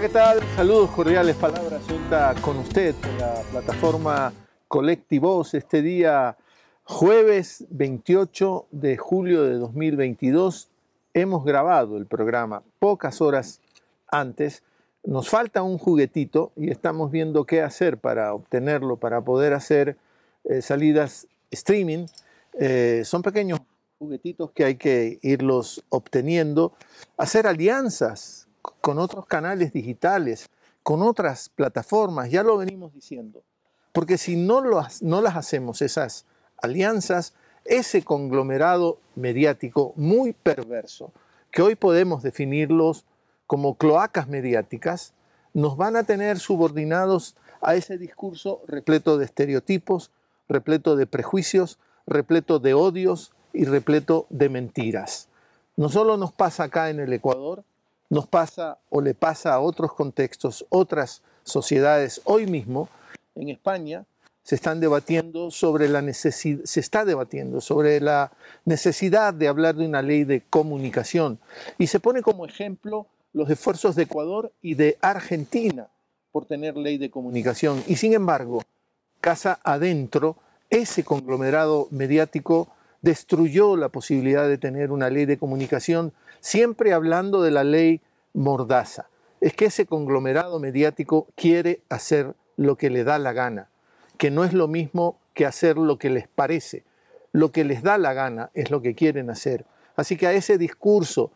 ¿qué tal? Saludos cordiales, palabras suelta con usted en la plataforma Colectivos este día jueves 28 de julio de 2022. Hemos grabado el programa pocas horas antes. Nos falta un juguetito y estamos viendo qué hacer para obtenerlo, para poder hacer eh, salidas streaming. Eh, son pequeños juguetitos que hay que irlos obteniendo. Hacer alianzas con otros canales digitales, con otras plataformas, ya lo venimos diciendo. Porque si no, las hacemos, esas alianzas, ese conglomerado mediático muy perverso, que hoy podemos definirlos como cloacas mediáticas, nos van a tener subordinados a ese discurso repleto de estereotipos, repleto de prejuicios, repleto de odios y repleto de mentiras. No solo nos pasa acá en el Ecuador, nos pasa o le pasa a otros contextos, otras sociedades. Hoy mismo, en España, se están debatiendo sobre la se está debatiendo sobre la necesidad de hablar de una ley de comunicación y se pone como ejemplo los esfuerzos de Ecuador y de Argentina por tener ley de comunicación y sin embargo, casa adentro ese conglomerado mediático destruyó la posibilidad de tener una ley de comunicación siempre hablando de la ley mordaza. Es que ese conglomerado mediático quiere hacer lo que le da la gana, que no es lo mismo que hacer lo que les parece. Lo que les da la gana es lo que quieren hacer. Así que a ese discurso,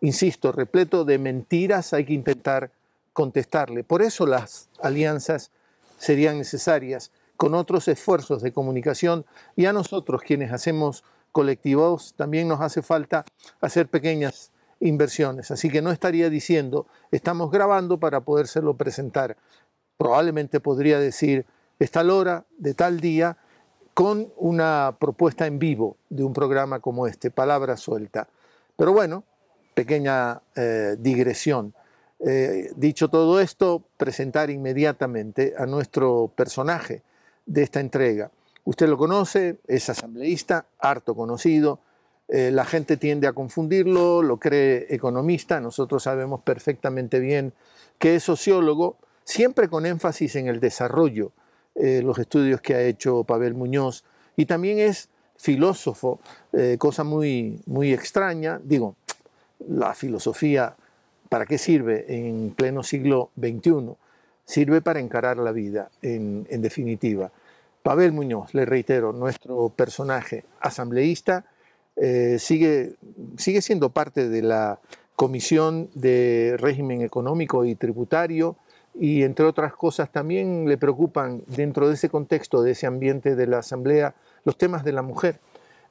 insisto, repleto de mentiras, hay que intentar contestarle. Por eso las alianzas serían necesarias con otros esfuerzos de comunicación y a nosotros quienes hacemos colectivos también nos hace falta hacer pequeñas inversiones. Así que no estaría diciendo, estamos grabando para podérselo presentar. Probablemente podría decir, esta hora, de tal día, con una propuesta en vivo de un programa como este, palabra suelta. Pero bueno, pequeña eh, digresión. Eh, dicho todo esto, presentar inmediatamente a nuestro personaje de esta entrega. Usted lo conoce, es asambleísta, harto conocido. Eh, la gente tiende a confundirlo, lo cree economista. Nosotros sabemos perfectamente bien que es sociólogo, siempre con énfasis en el desarrollo, eh, los estudios que ha hecho Pavel Muñoz. Y también es filósofo, eh, cosa muy, extraña. Digo, la filosofía, ¿para qué sirve en pleno siglo XXI? Sirve para encarar la vida, en definitiva. Pavel Muñoz, le reitero, nuestro personaje asambleísta, eh, sigue, sigue siendo parte de la Comisión de Régimen Económico y Tributario y, entre otras cosas, también le preocupan dentro de ese contexto, de ese ambiente de la Asamblea, los temas de la mujer.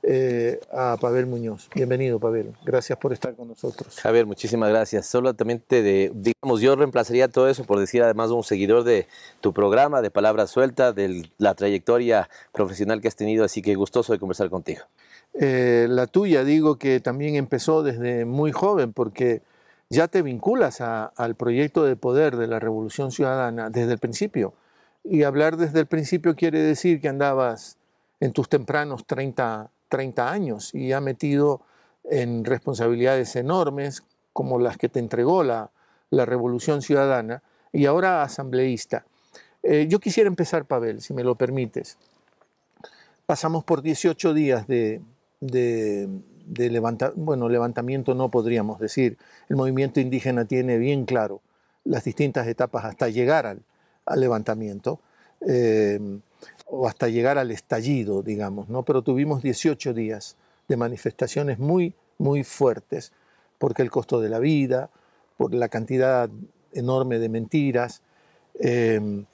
Eh, a Pavel Muñoz. Bienvenido, Pavel. Gracias por estar con nosotros. Javier, muchísimas gracias. Solamente de, digamos, yo reemplazaría todo eso por decir además un seguidor de tu programa, de Palabras Sueltas, de la trayectoria profesional que has tenido, así que gustoso de conversar contigo. Eh, la tuya, digo que también empezó desde muy joven, porque ya te vinculas al proyecto de poder de la Revolución Ciudadana desde el principio. Y hablar desde el principio quiere decir que andabas en tus tempranos 30 30 años y ha metido en responsabilidades enormes como las que te entregó la, la Revolución Ciudadana y ahora asambleísta. Eh, yo quisiera empezar, Pavel, si me lo permites. Pasamos por 18 días de, de, bueno, levantamiento, no podríamos decir. El movimiento indígena tiene bien claro las distintas etapas hasta llegar al, levantamiento. Eh, o hasta llegar al estallido, digamos, ¿no? Pero tuvimos 18 días de manifestaciones muy, muy fuertes, porque el costo de la vida, por la cantidad enorme de mentiras, em,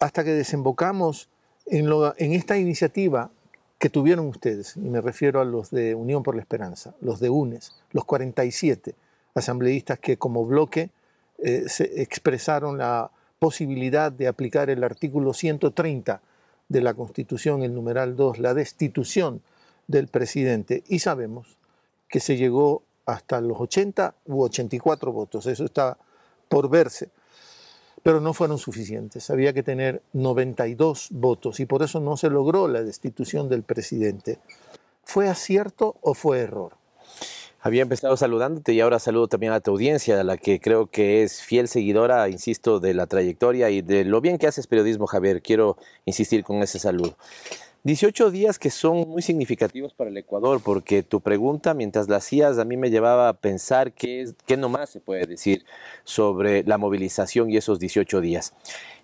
hasta que desembocamos en, en esta iniciativa que tuvieron ustedes, y me refiero a los de Unión por la Esperanza, los de UNES, los 47 asambleístas que como bloque eh, expresaron la posibilidad de aplicar el artículo 130 de la Constitución, el numeral 2, la destitución del presidente. Y sabemos que se llegó hasta los 80 u 84 votos, eso está por verse. Pero no fueron suficientes, había que tener 92 votos y por eso no se logró la destitución del presidente. ¿Fue acierto o fue error? Había empezado saludándote y ahora saludo también a tu audiencia, a la que creo que es fiel seguidora, insisto, de la trayectoria y de lo bien que haces periodismo, Javier. Quiero insistir con ese saludo. 18 días que son muy significativos para el Ecuador, porque tu pregunta, mientras la hacías, a mí me llevaba a pensar qué, qué nomás se puede decir sobre la movilización y esos 18 días.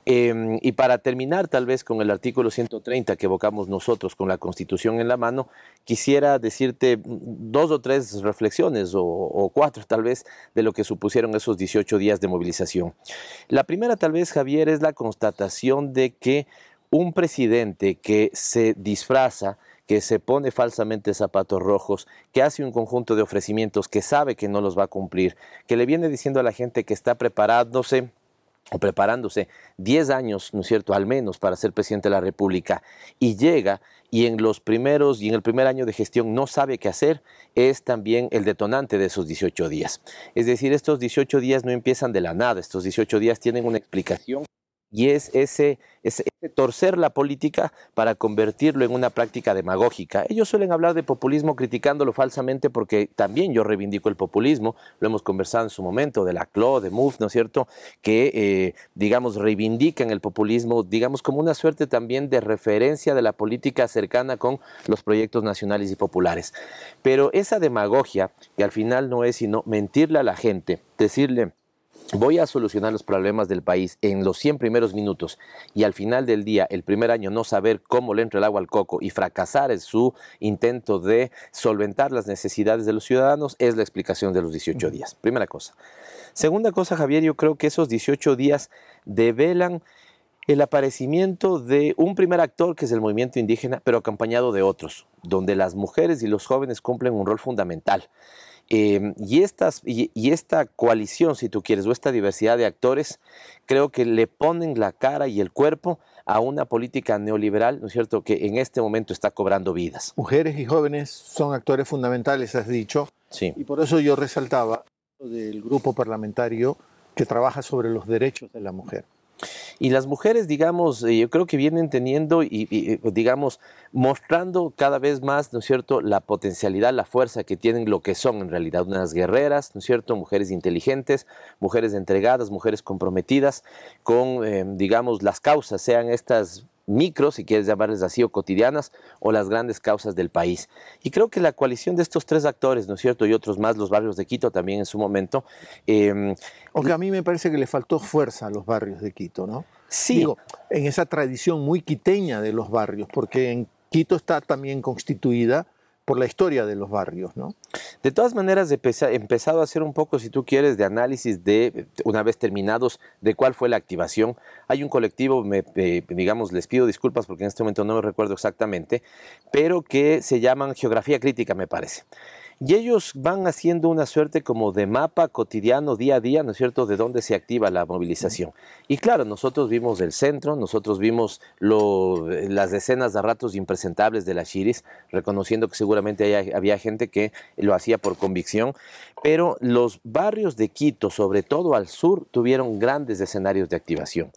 Em, y para terminar, tal vez con el artículo 130 que evocamos nosotros con la Constitución en la mano, quisiera decirte dos o tres reflexiones o cuatro tal vez de lo que supusieron esos 18 días de movilización. La primera tal vez, Javier, es la constatación de que un presidente que se disfraza, que se pone falsamente zapatos rojos, que hace un conjunto de ofrecimientos que sabe que no los va a cumplir, que le viene diciendo a la gente que está preparándose o preparándose 10 años, ¿no es cierto?, al menos para ser presidente de la República, y llega y en los primeros y en el primer año de gestión no sabe qué hacer, es también el detonante de esos 18 días. Es decir, estos 18 días no empiezan de la nada, estos 18 días tienen una explicación y es ese, torcer la política para convertirlo en una práctica demagógica. Ellos suelen hablar de populismo criticándolo falsamente porque también yo reivindico el populismo, lo hemos conversado en su momento, de la CLO, de MUF, ¿no es cierto?, que, eh, digamos, reivindican el populismo, digamos, como una suerte también de referencia de la política cercana con los proyectos nacionales y populares. Pero esa demagogia, que al final no es sino mentirle a la gente, decirle, voy a solucionar los problemas del país en los 100 primeros minutos y al final del día, el primer año, no saber cómo le entra el agua al coco y fracasar en su intento de solventar las necesidades de los ciudadanos es la explicación de los 18 días. Primera cosa. Segunda cosa, Javier, yo creo que esos 18 días develan el aparecimiento de un primer actor que es el movimiento indígena, pero acompañado de otros, donde las mujeres y los jóvenes cumplen un rol fundamental. Em, y, estas, esta coalición, si tú quieres, o esta diversidad de actores, creo que le ponen la cara y el cuerpo a una política neoliberal, ¿no es cierto?, que en este momento está cobrando vidas. Mujeres y jóvenes son actores fundamentales, has dicho. Sí. Y por eso yo resaltaba del grupo parlamentario que trabaja sobre los derechos de la mujer. Y las mujeres, digamos, eh, yo creo que vienen teniendo y, eh, pues, digamos, mostrando cada vez más, ¿no es cierto?, la potencialidad, la fuerza que tienen, lo que son en realidad unas guerreras, ¿no es cierto?, mujeres inteligentes, mujeres entregadas, mujeres comprometidas con, em, digamos, las causas, sean estas micro, si quieres llamarles así, o cotidianas, o las grandes causas del país. Y creo que la coalición de estos tres actores, ¿no es cierto?, y otros más, los barrios de Quito también en su momento. Eh, Aunque a mí me parece que le faltó fuerza a los barrios de Quito, ¿no? Sí. Digo, en esa tradición muy quiteña de los barrios, porque en Quito está también constituida por la historia de los barrios. ¿no? De todas maneras, he empezado a hacer un poco, si tú quieres, de análisis de, una vez terminados, de cuál fue la activación. Hay un colectivo, me, eh, digamos, les pido disculpas porque en este momento no me recuerdo exactamente, pero que se llaman Geografía Crítica, me parece. Y ellos van haciendo una suerte como de mapa cotidiano, día a día, ¿no es cierto?, de dónde se activa la movilización. Y claro, nosotros vimos el centro, nosotros vimos las decenas de ratos impresentables de la Chiris, reconociendo que seguramente había gente que lo hacía por convicción, pero los barrios de Quito, sobre todo al sur, tuvieron grandes escenarios de activación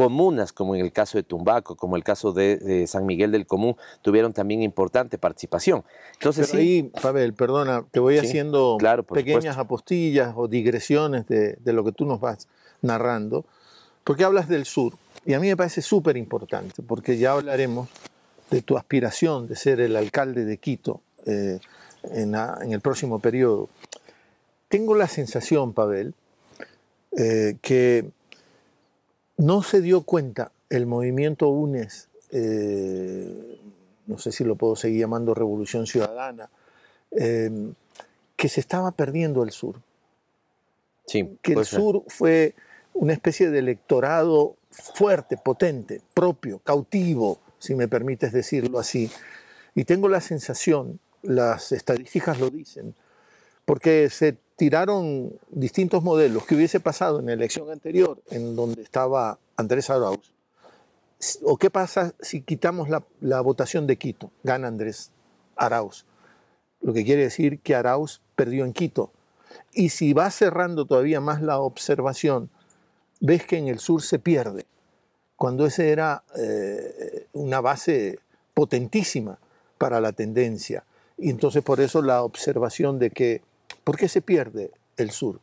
comunas, como en el caso de Tumbaco, como el caso de, San Miguel del Común, tuvieron también importante participación. Entonces, sí, ahí, Pavel, perdona, te voy haciendo pequeñas apostillas o digresiones de, lo que tú nos vas narrando, porque hablas del sur, y a mí me parece súper importante, porque ya hablaremos de tu aspiración de ser el alcalde de Quito eh, en, el próximo periodo. Tengo la sensación, Pavel, eh, que no se dio cuenta el movimiento UNES, eh, no sé si lo puedo seguir llamando Revolución Ciudadana, eh, que se estaba perdiendo el sur. Sí, que el sur fue una especie de electorado fuerte, potente, propio, cautivo, si me permites decirlo así. Y tengo la sensación, las estadísticas lo dicen, porque se tiraron distintos modelos que hubiese pasado en la elección anterior, en donde estaba Andrés Arauz, o qué pasa si quitamos la, votación de Quito, gana Andrés Arauz, lo que quiere decir que Arauz perdió en Quito. Y si va cerrando todavía más la observación, ves que en el sur se pierde, cuando ese era eh, una base potentísima para la tendencia. Y entonces por eso la observación de que ¿Por qué se pierde el sur?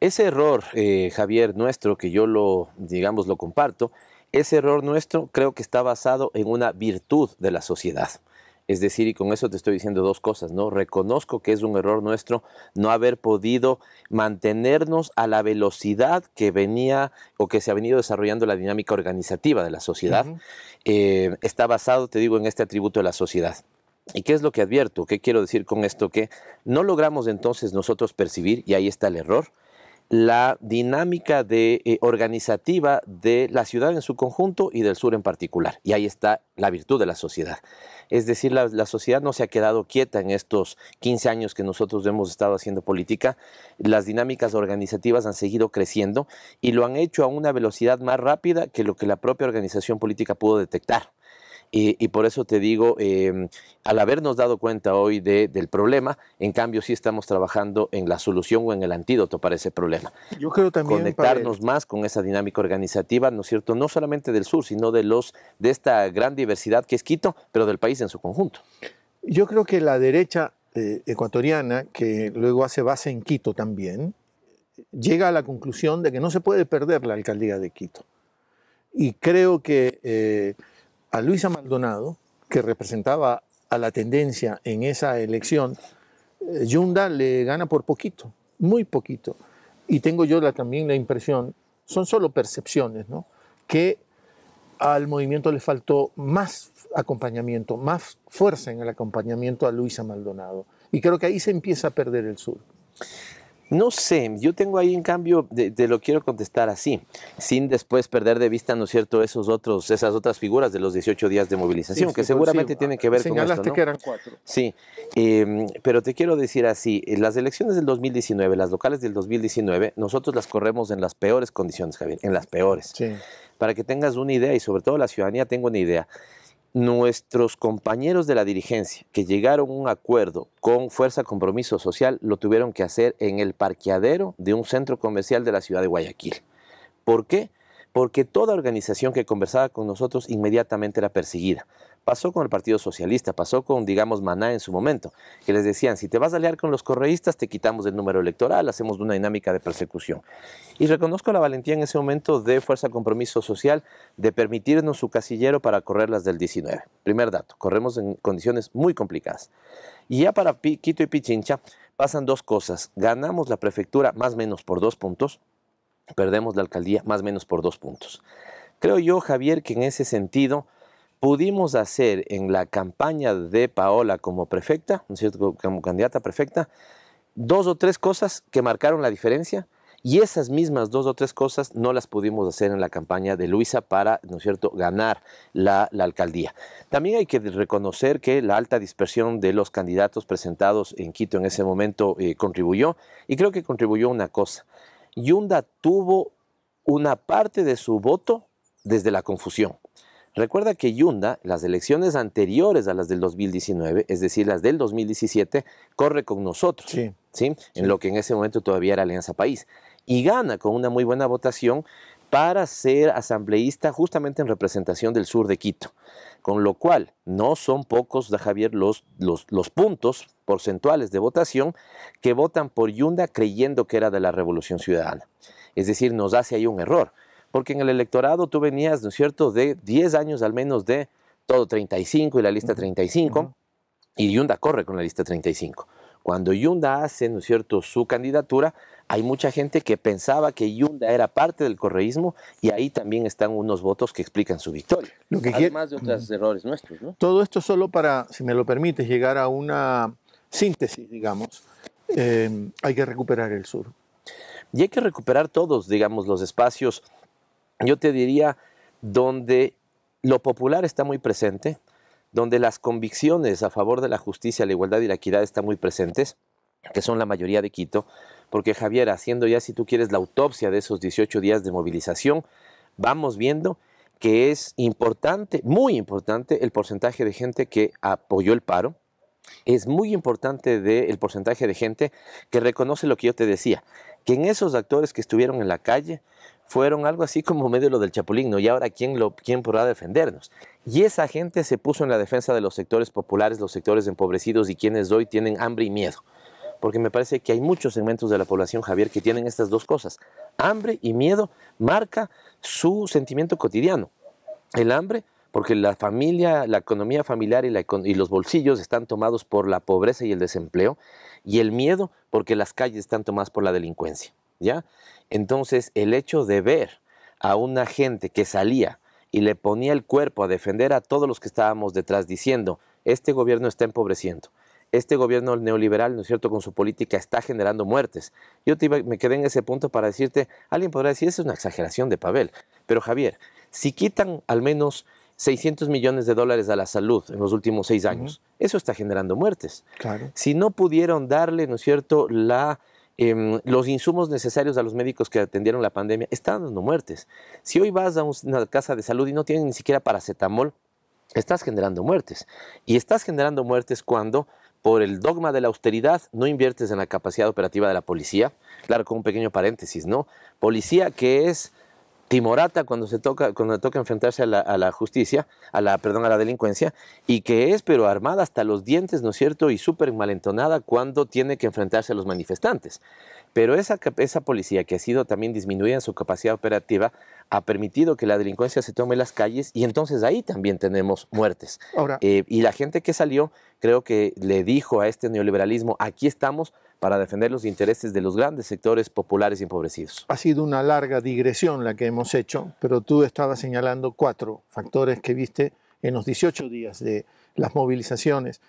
Ese error, eh, Javier, nuestro, que yo lo, digamos, lo comparto, ese error nuestro creo que está basado en una virtud de la sociedad. Es decir, y con eso te estoy diciendo dos cosas, ¿no? Reconozco que es un error nuestro no haber podido mantenernos a la velocidad que venía o que se ha venido desarrollando la dinámica organizativa de la sociedad. Eh, está basado, te digo, en este atributo de la sociedad. ¿Y qué es lo que advierto? ¿Qué quiero decir con esto? Que no logramos entonces nosotros percibir, y ahí está el error, la dinámica de, eh, organizativa de la ciudad en su conjunto y del sur en particular. Y ahí está la virtud de la sociedad. Es decir, la, la, sociedad no se ha quedado quieta en estos 15 años que nosotros hemos estado haciendo política. Las dinámicas organizativas han seguido creciendo y lo han hecho a una velocidad más rápida que lo que la propia organización política pudo detectar. Y, por eso te digo, em, al habernos dado cuenta hoy del problema, en cambio sí estamos trabajando en la solución o en el antídoto para ese problema. Yo creo también conectarnos más con esa dinámica organizativa, ¿no es cierto? No solamente del sur, sino de los de esta gran diversidad que es Quito, pero del país en su conjunto. Yo creo que la derecha eh, ecuatoriana, que luego hace base en Quito también, llega a la conclusión de que no se puede perder la alcaldía de Quito. Y creo que eh, a Luisa Maldonado, que representaba a la tendencia en esa elección, eh, Yunda le gana por poquito, muy poquito. Y tengo yo también la impresión, son solo percepciones, ¿no? que al movimiento le faltó más acompañamiento, más fuerza en el acompañamiento a Luisa Maldonado. Y creo que ahí se empieza a perder el sur. No sé, yo tengo ahí en cambio, te, lo quiero contestar así, sin después perder de vista, ¿no es cierto?, esos otros, esas otras figuras de los 18 días de movilización, que seguramente tienen que ver con esto, Señalaste que eran cuatro. Sí, em, pero te quiero decir así, eh, las elecciones del 2019, las locales del 2019, nosotros las corremos en las peores condiciones, Javier, en las peores. Sí. Para que tengas una idea y sobre todo la ciudadanía tengo una idea nuestros compañeros de la dirigencia que llegaron a un acuerdo con Fuerza Compromiso Social lo tuvieron que hacer en el parqueadero de un centro comercial de la ciudad de Guayaquil. ¿Por qué? Porque toda organización que conversaba con nosotros inmediatamente era perseguida. Pasó con el Partido Socialista, pasó con, digamos, Maná en su momento, que les decían, si te vas a aliar con los correístas, te quitamos del número electoral, hacemos una dinámica de persecución. Y reconozco la valentía en ese momento de Fuerza Compromiso Social de permitirnos su casillero para correr las del 19. Primer dato, corremos en condiciones muy complicadas. Y ya para Quito y Pichincha pasan dos cosas. Ganamos la prefectura más o menos por dos puntos, perdemos la alcaldía más o menos por dos puntos. Creo yo, Javier, que en ese sentido pudimos hacer en la campaña de Paola como prefecta, ¿no es cierto? como candidata prefecta, dos o tres cosas que marcaron la diferencia y esas mismas dos o tres cosas no las pudimos hacer en la campaña de Luisa para, ¿no es cierto?, ganar la, alcaldía. También hay que reconocer que la alta dispersión de los candidatos presentados en Quito en ese momento eh, contribuyó y creo que contribuyó una cosa. Yunda tuvo una parte de su voto desde la confusión. Recuerda que Yunda, las elecciones anteriores a las del 2019, es decir, las del 2017, corre con nosotros, sí. en lo que en ese momento todavía era Alianza País, y gana con una muy buena votación para ser asambleísta justamente en representación del sur de Quito. Con lo cual, no son pocos, Javier, los puntos porcentuales de votación que votan por Yunda creyendo que era de la Revolución Ciudadana. Es decir, nos hace ahí un error porque en el electorado tú venías, ¿no es cierto?, de 10 años al menos de todo 35 y la lista 35, y Yunda corre con la lista 35. Cuando Yunda hace, ¿no es cierto?, su candidatura, hay mucha gente que pensaba que Yunda era parte del correísmo y ahí también están unos votos que explican su victoria. Además de otros errores nuestros, ¿no? Todo esto solo para, si me lo permites, llegar a una síntesis, digamos. Eh, hay que recuperar el sur. Y hay que recuperar todos, digamos, los espacios yo te diría donde lo popular está muy presente, donde las convicciones a favor de la justicia, la igualdad y la equidad están muy presentes, que son la mayoría de Quito, porque Javier, haciendo ya, si tú quieres, la autopsia de esos 18 días de movilización, vamos viendo que es importante, muy importante, el porcentaje de gente que apoyó el paro. Es muy importante el porcentaje de gente que reconoce lo que yo te decía, que en esos actores que estuvieron en la calle fueron algo así como medio lo del Chapulín, Y ahora, ¿quién, lo, podrá defendernos? Y esa gente se puso en la defensa de los sectores populares, los sectores empobrecidos y quienes hoy tienen hambre y miedo. Porque me parece que hay muchos segmentos de la población, Javier, que tienen estas dos cosas. Hambre y miedo marca su sentimiento cotidiano. El hambre, porque la familia, la economía familiar y, la, y los bolsillos están tomados por la pobreza y el desempleo. Y el miedo, porque las calles están tomadas por la delincuencia. ¿ya? Entonces, el hecho de ver a una gente que salía y le ponía el cuerpo a defender a todos los que estábamos detrás diciendo, este gobierno está empobreciendo, este gobierno neoliberal, ¿no es cierto?, con su política está generando muertes. Yo me quedé en ese punto para decirte, alguien podrá decir, eso es una exageración de Pavel, pero Javier, si quitan al menos 600 millones de dólares a la salud en los últimos seis años, eso está generando muertes. Claro. Si no pudieron darle, ¿no es cierto?, la Em, los insumos necesarios a los médicos que atendieron la pandemia están dando muertes. Si hoy vas a una casa de salud y no tienen ni siquiera paracetamol, estás generando muertes. Y estás generando muertes cuando por el dogma de la austeridad, no inviertes en la capacidad operativa de la policía. Claro, con un pequeño paréntesis, ¿no? Policía que es Timorata cuando se toca, cuando toca enfrentarse a la, justicia, a la, perdón, a la delincuencia, y que es pero armada hasta los dientes, ¿no es cierto? Y súper malentonada cuando tiene que enfrentarse a los manifestantes. Pero esa, esa policía que ha sido también disminuida en su capacidad operativa ha permitido que la delincuencia se tome las calles y entonces ahí también tenemos muertes. Eh, y la gente que salió creo que le dijo a este neoliberalismo, aquí estamos para defender los intereses de los grandes sectores populares empobrecidos. Ha sido una larga digresión la que hemos hecho, pero tú estabas señalando cuatro factores que viste en los 18 días de las movilizaciones.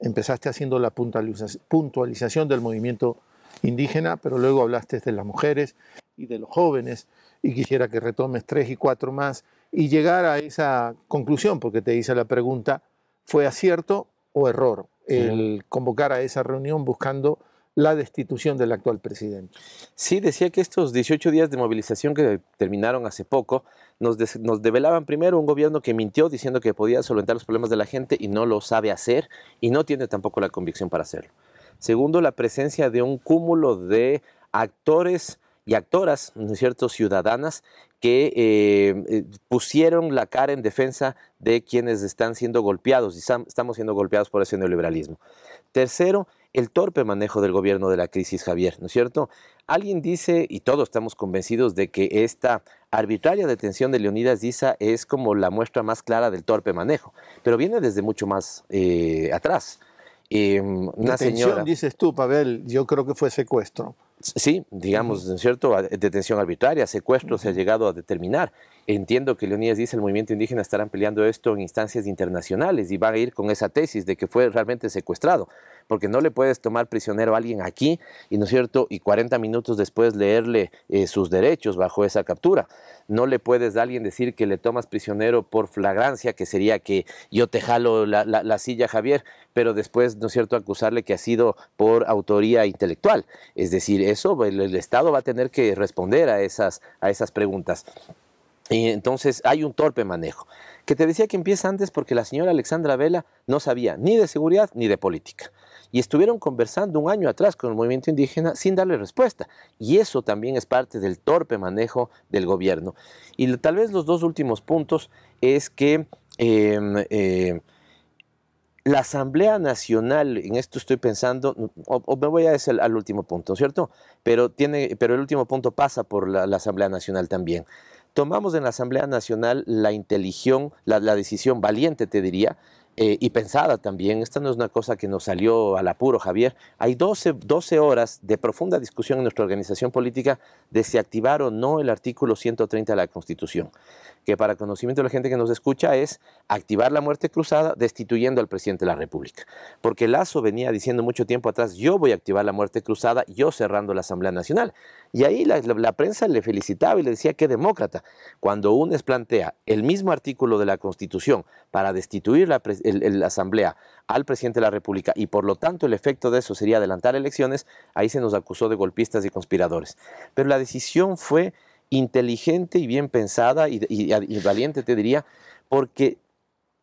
Empezaste haciendo la puntualización del movimiento indígena, pero luego hablaste de las mujeres y de los jóvenes, y quisiera que retomes tres y cuatro más y llegar a esa conclusión, porque te hice la pregunta, ¿fue acierto o error el convocar a esa reunión buscando la destitución del actual presidente. Sí, decía que estos 18 días de movilización que terminaron hace poco nos, nos, develaban primero un gobierno que mintió diciendo que podía solventar los problemas de la gente y no lo sabe hacer y no tiene tampoco la convicción para hacerlo. Segundo, la presencia de un cúmulo de actores y actoras, ¿no es cierto?, ciudadanas que eh, eh, pusieron la cara en defensa de quienes están siendo golpeados y estamos siendo golpeados por ese neoliberalismo. Tercero, el torpe manejo del gobierno de la crisis, Javier, ¿no es cierto? Alguien dice, y todos estamos convencidos de que esta arbitraria detención de Leonidas Diza es como la muestra más clara del torpe manejo, pero viene desde mucho más eh, atrás. Em, una detención, dices tú, Pavel, yo creo que fue secuestro. Sí, digamos, ¿no es cierto? Detención arbitraria, secuestro se ha llegado a determinar. Entiendo que Leonidas dice el movimiento indígena estarán peleando esto en instancias internacionales y van a ir con esa tesis de que fue realmente secuestrado, porque no le puedes tomar prisionero a alguien aquí y no es cierto y 40 minutos después leerle eh, sus derechos bajo esa captura. No le puedes a alguien decir que le tomas prisionero por flagrancia, que sería que yo te jalo la, silla, Javier, pero después no es cierto acusarle que ha sido por autoría intelectual. Es decir, eso el, Estado va a tener que responder a esas, a esas preguntas. Y entonces hay un torpe manejo. Que te decía que empieza antes porque la señora Alexandra Vela no sabía ni de seguridad ni de política. Y estuvieron conversando un año atrás con el movimiento indígena sin darle respuesta. Y eso también es parte del torpe manejo del gobierno. Y tal vez los dos últimos puntos es que em, eh, la Asamblea Nacional, en esto estoy pensando, o, me voy a decir al último punto, ¿cierto? Pero, tiene, pero el último punto pasa por la Asamblea Nacional también tomamos en la Asamblea Nacional la inteligencia, la, decisión valiente, te diría, eh, y pensada también, esta no es una cosa que nos salió al apuro, Javier, hay 12, 12 horas de profunda discusión en nuestra organización política de si activar o no el artículo 130 de la Constitución que para conocimiento de la gente que nos escucha es activar la muerte cruzada destituyendo al presidente de la República. Porque Lazo venía diciendo mucho tiempo atrás, yo voy a activar la muerte cruzada, yo cerrando la Asamblea Nacional. Y ahí la, prensa le felicitaba y le decía qué demócrata. Cuando UNES plantea el mismo artículo de la Constitución para destituir la Asamblea al presidente de la República y por lo tanto el efecto de eso sería adelantar elecciones, ahí se nos acusó de golpistas y conspiradores. Pero la decisión fue inteligente y bien pensada y, valiente, te diría, porque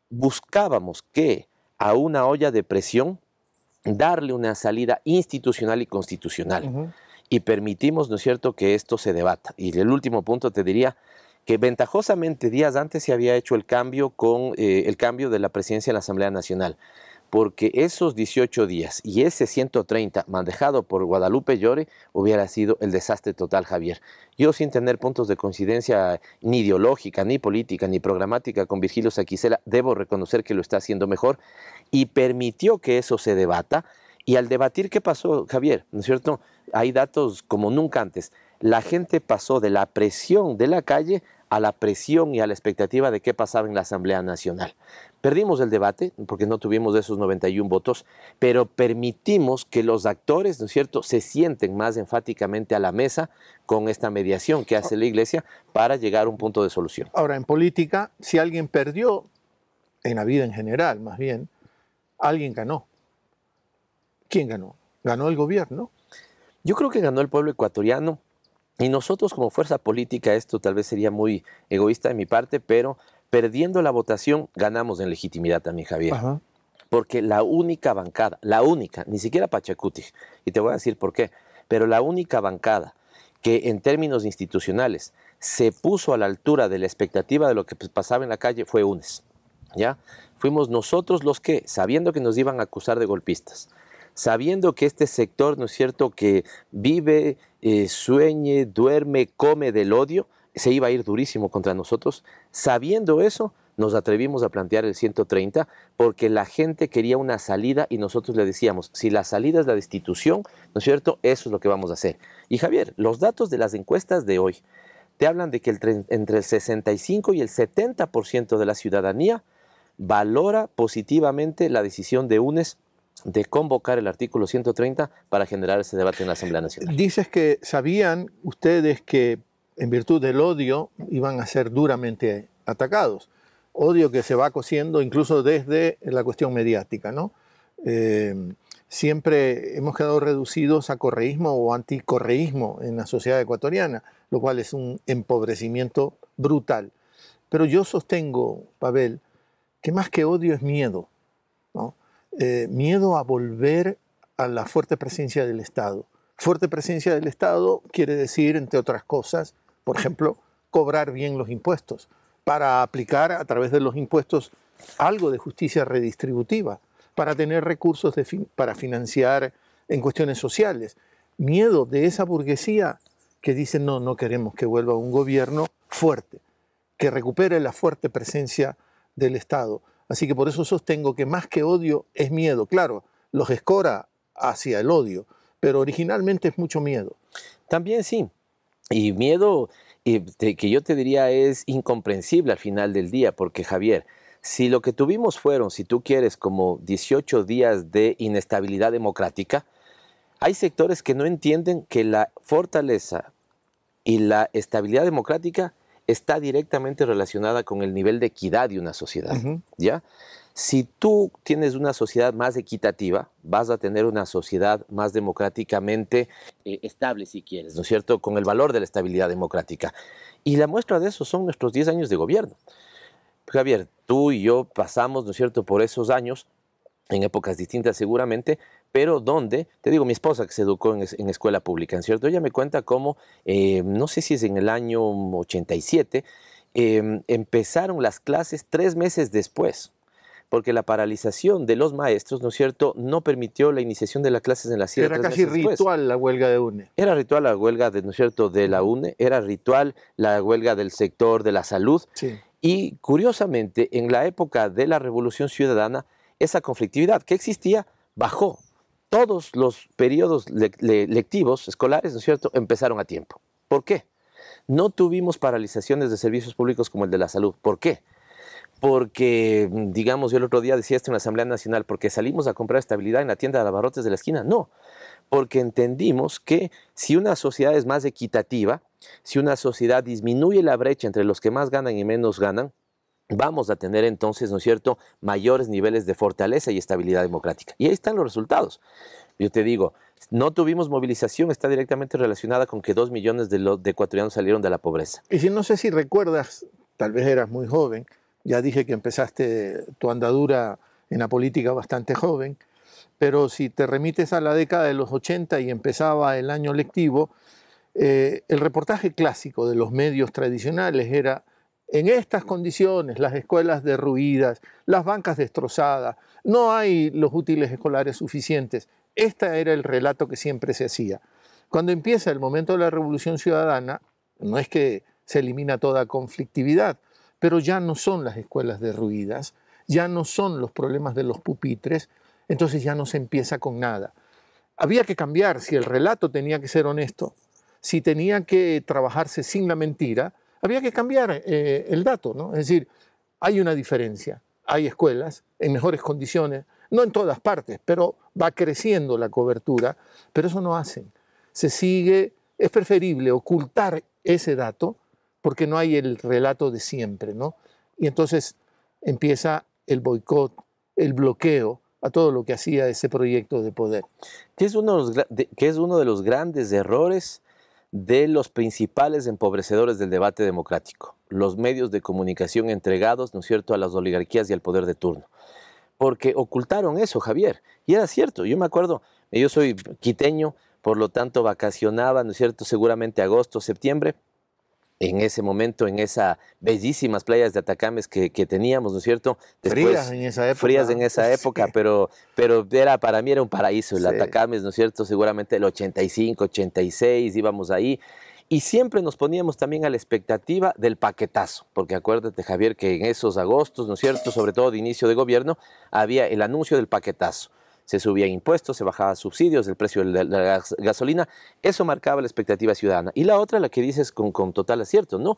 buscábamos que a una olla de presión darle una salida institucional y constitucional. Y permitimos, ¿no es cierto?, que esto se debata. Y el último punto te diría que ventajosamente días antes se había hecho el cambio con eh, el cambio de la presidencia de la Asamblea Nacional porque esos 18 días y ese 130 manejado por Guadalupe Llore hubiera sido el desastre total, Javier. Yo sin tener puntos de coincidencia ni ideológica, ni política, ni programática con Virgilio Saquicela, debo reconocer que lo está haciendo mejor y permitió que eso se debata. Y al debatir qué pasó, Javier, ¿no es cierto? Hay datos como nunca antes. La gente pasó de la presión de la calle a la presión y a la expectativa de qué pasaba en la Asamblea Nacional. Perdimos el debate porque no tuvimos esos 91 votos, pero permitimos que los actores, ¿no es cierto?, se sienten más enfáticamente a la mesa con esta mediación que hace la Iglesia para llegar a un punto de solución. Ahora, en política, si alguien perdió, en la vida en general más bien, alguien ganó. ¿Quién ganó? Ganó el gobierno. Yo creo que ganó el pueblo ecuatoriano y nosotros como fuerza política, esto tal vez sería muy egoísta de mi parte, pero perdiendo la votación ganamos en legitimidad también, Javier. Porque la única bancada, la única, ni siquiera Pachacuti, y te voy a decir por qué, pero la única bancada que en términos institucionales se puso a la altura de la expectativa de lo que pasaba en la calle fue UNES. ¿ya? Fuimos nosotros los que, sabiendo que nos iban a acusar de golpistas, sabiendo que este sector, ¿no es cierto?, que vive, eh, sueñe, duerme, come del odio, se iba a ir durísimo contra nosotros. Sabiendo eso, nos atrevimos a plantear el 130 porque la gente quería una salida y nosotros le decíamos, si la salida es la destitución, ¿no es cierto? Eso es lo que vamos a hacer. Y Javier, los datos de las encuestas de hoy te hablan de que el, entre el 65 y el 70% de la ciudadanía valora positivamente la decisión de UNES de convocar el artículo 130 para generar ese debate en la Asamblea Nacional. Dices que sabían ustedes que en virtud del odio iban a ser duramente atacados. Odio que se va cosiendo incluso desde la cuestión mediática, ¿no? Eh, siempre hemos quedado reducidos a correísmo o anticorreísmo en la sociedad ecuatoriana, lo cual es un empobrecimiento brutal. Pero yo sostengo, Pavel, que más que odio es miedo. Eh, miedo a volver a la fuerte presencia del Estado. Fuerte presencia del Estado quiere decir, entre otras cosas, por ejemplo, cobrar bien los impuestos, para aplicar a través de los impuestos algo de justicia redistributiva, para tener recursos para financiar en cuestiones sociales. Miedo de esa burguesía que dice, no, no queremos que vuelva un gobierno fuerte, que recupere la fuerte presencia del Estado. Así que por eso sostengo que más que odio es miedo. Claro, los escora hacia el odio, pero originalmente es mucho miedo. También sí. Y miedo eh, que yo te diría es incomprensible al final del día, porque Javier, si lo que tuvimos fueron, si tú quieres, como 18 días de inestabilidad democrática, hay sectores que no entienden que la fortaleza y la estabilidad democrática está directamente relacionada con el nivel de equidad de una sociedad. ¿ya? Si tú tienes una sociedad más equitativa, vas a tener una sociedad más democráticamente eh, estable, si quieres, ¿no es cierto?, con el valor de la estabilidad democrática. Y la muestra de eso son nuestros 10 años de gobierno. Javier, tú y yo pasamos, ¿no es cierto?, por esos años, en épocas distintas seguramente, pero donde, te digo, mi esposa que se educó en, escuela pública, ¿no es cierto? Ella me cuenta cómo, em, no sé si es en el año 87, em, empezaron las clases tres meses después porque la paralización de los maestros, ¿no es cierto?, no permitió la iniciación de las clases en la sierra. Era casi ritual la huelga de UNE. Era ritual la huelga, de, ¿no es cierto?, de la UNE, era ritual la huelga del sector de la salud. Y curiosamente, en la época de la Revolución Ciudadana, esa conflictividad que existía bajó, todos los periodos lectivos escolares, ¿no es cierto?, empezaron a tiempo. ¿Por qué? No tuvimos paralizaciones de servicios públicos como el de la salud. ¿Por qué? Porque, mm, digamos, yo el otro día decía esto en la Asamblea Nacional, porque salimos a comprar estabilidad en la tienda de abarrotes de la esquina. No, porque entendimos que si una sociedad es más equitativa, si una sociedad disminuye la brecha entre los que más ganan y menos ganan, vamos a tener entonces, ¿no es cierto?, mayores niveles de fortaleza y estabilidad democrática. Y ahí están los resultados. Yo te digo, no tuvimos movilización, está directamente relacionada con que dos millones de, ecuatorianos salieron de la pobreza. Y si no sé si recuerdas, tal vez eras muy joven, ya dije que empezaste tu andadura en la política bastante joven, pero si te remites a la década de los 80 y empezaba el año lectivo, eh, el reportaje clásico de los medios tradicionales era en estas condiciones, las escuelas derruidas, las bancas destrozadas, no hay los útiles escolares suficientes. Este era el relato que siempre se hacía. Cuando empieza el momento de la revolución ciudadana, no es que se elimina toda conflictividad, pero ya no son las escuelas derruidas, ya no son los problemas de los pupitres, entonces ya no se empieza con nada. Había que cambiar, si el relato tenía que ser honesto, si tenía que trabajarse sin la mentira, había que cambiar eh, el dato, ¿no? Es decir, hay una diferencia, hay escuelas en mejores condiciones, no en todas partes, pero va creciendo la cobertura, pero eso no hacen. Se sigue, es preferible ocultar ese dato porque no hay el relato de siempre, ¿no? Y entonces empieza el boicot, el bloqueo a todo lo que hacía ese proyecto de poder. Que es uno que es uno de los grandes errores de los principales empobrecedores del debate democrático, los medios de comunicación entregados, ¿no es cierto?, a las oligarquías y al poder de turno. Porque ocultaron eso, Javier. Y era cierto, yo me acuerdo, yo soy quiteño, por lo tanto vacacionaba, ¿no es cierto?, seguramente agosto, septiembre, en ese momento, en esas bellísimas playas de Atacames que, teníamos, ¿no es cierto? frías en esa época. Frías en esa época, pero, pero era, para mí era un paraíso el Atacames, ¿no es cierto? Seguramente el 85, 86 íbamos ahí. Y siempre nos poníamos también a la expectativa del paquetazo, porque acuérdate, Javier, que en esos agostos, ¿no es cierto?, sobre todo de inicio de gobierno, había el anuncio del paquetazo se subían impuestos, se bajaban subsidios, el precio de la, gasolina, eso marcaba la expectativa ciudadana. Y la otra, la que dices con, con total acierto, ¿no?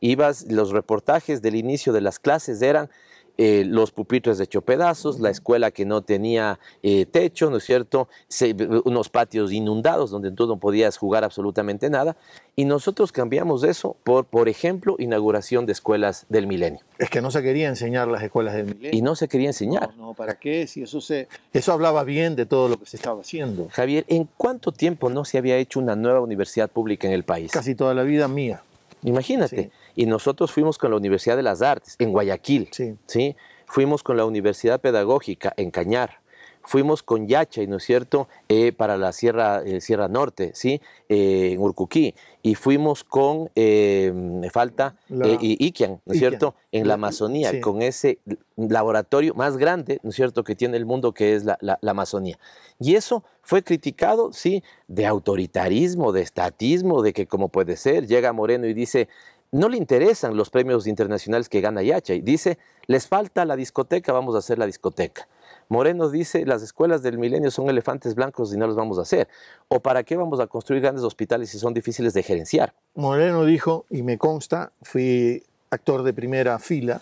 Ibas, los reportajes del inicio de las clases eran eh, los pupitres hecho pedazos, la escuela que no tenía eh, techo, ¿no es cierto? Eh, unos patios inundados donde tú no podías jugar absolutamente nada. Y nosotros cambiamos eso por, por ejemplo, inauguración de escuelas del milenio. Es que no se quería enseñar las escuelas del milenio. Y no se quería enseñar. No, no ¿para qué? Si eso, se, eso hablaba bien de todo lo que se estaba haciendo. Javier, ¿en cuánto tiempo no se había hecho una nueva universidad pública en el país? Casi toda la vida mía. Imagínate. Y nosotros fuimos con la Universidad de las Artes, en Guayaquil. Sí. Fuimos con la Universidad Pedagógica, en Cañar. Fuimos con Yachay ¿no es cierto?, eh, para la Sierra, eh, Sierra Norte, ¿sí?, eh, en Urcuquí. Y fuimos con, me falta, y Iquian, ¿no es cierto?, en la Amazonía, con ese laboratorio más grande, ¿no es cierto?, que tiene el mundo, que es la, la Amazonía. Y eso fue criticado, sí, de autoritarismo, de estatismo, de que como puede ser, llega Moreno y dice, no le interesan los premios internacionales que gana Yachay. dice, les falta la discoteca, vamos a hacer la discoteca. Moreno dice, las escuelas del milenio son elefantes blancos y no los vamos a hacer. ¿O para qué vamos a construir grandes hospitales si son difíciles de gerenciar? Moreno dijo, y me consta, fui actor de primera fila,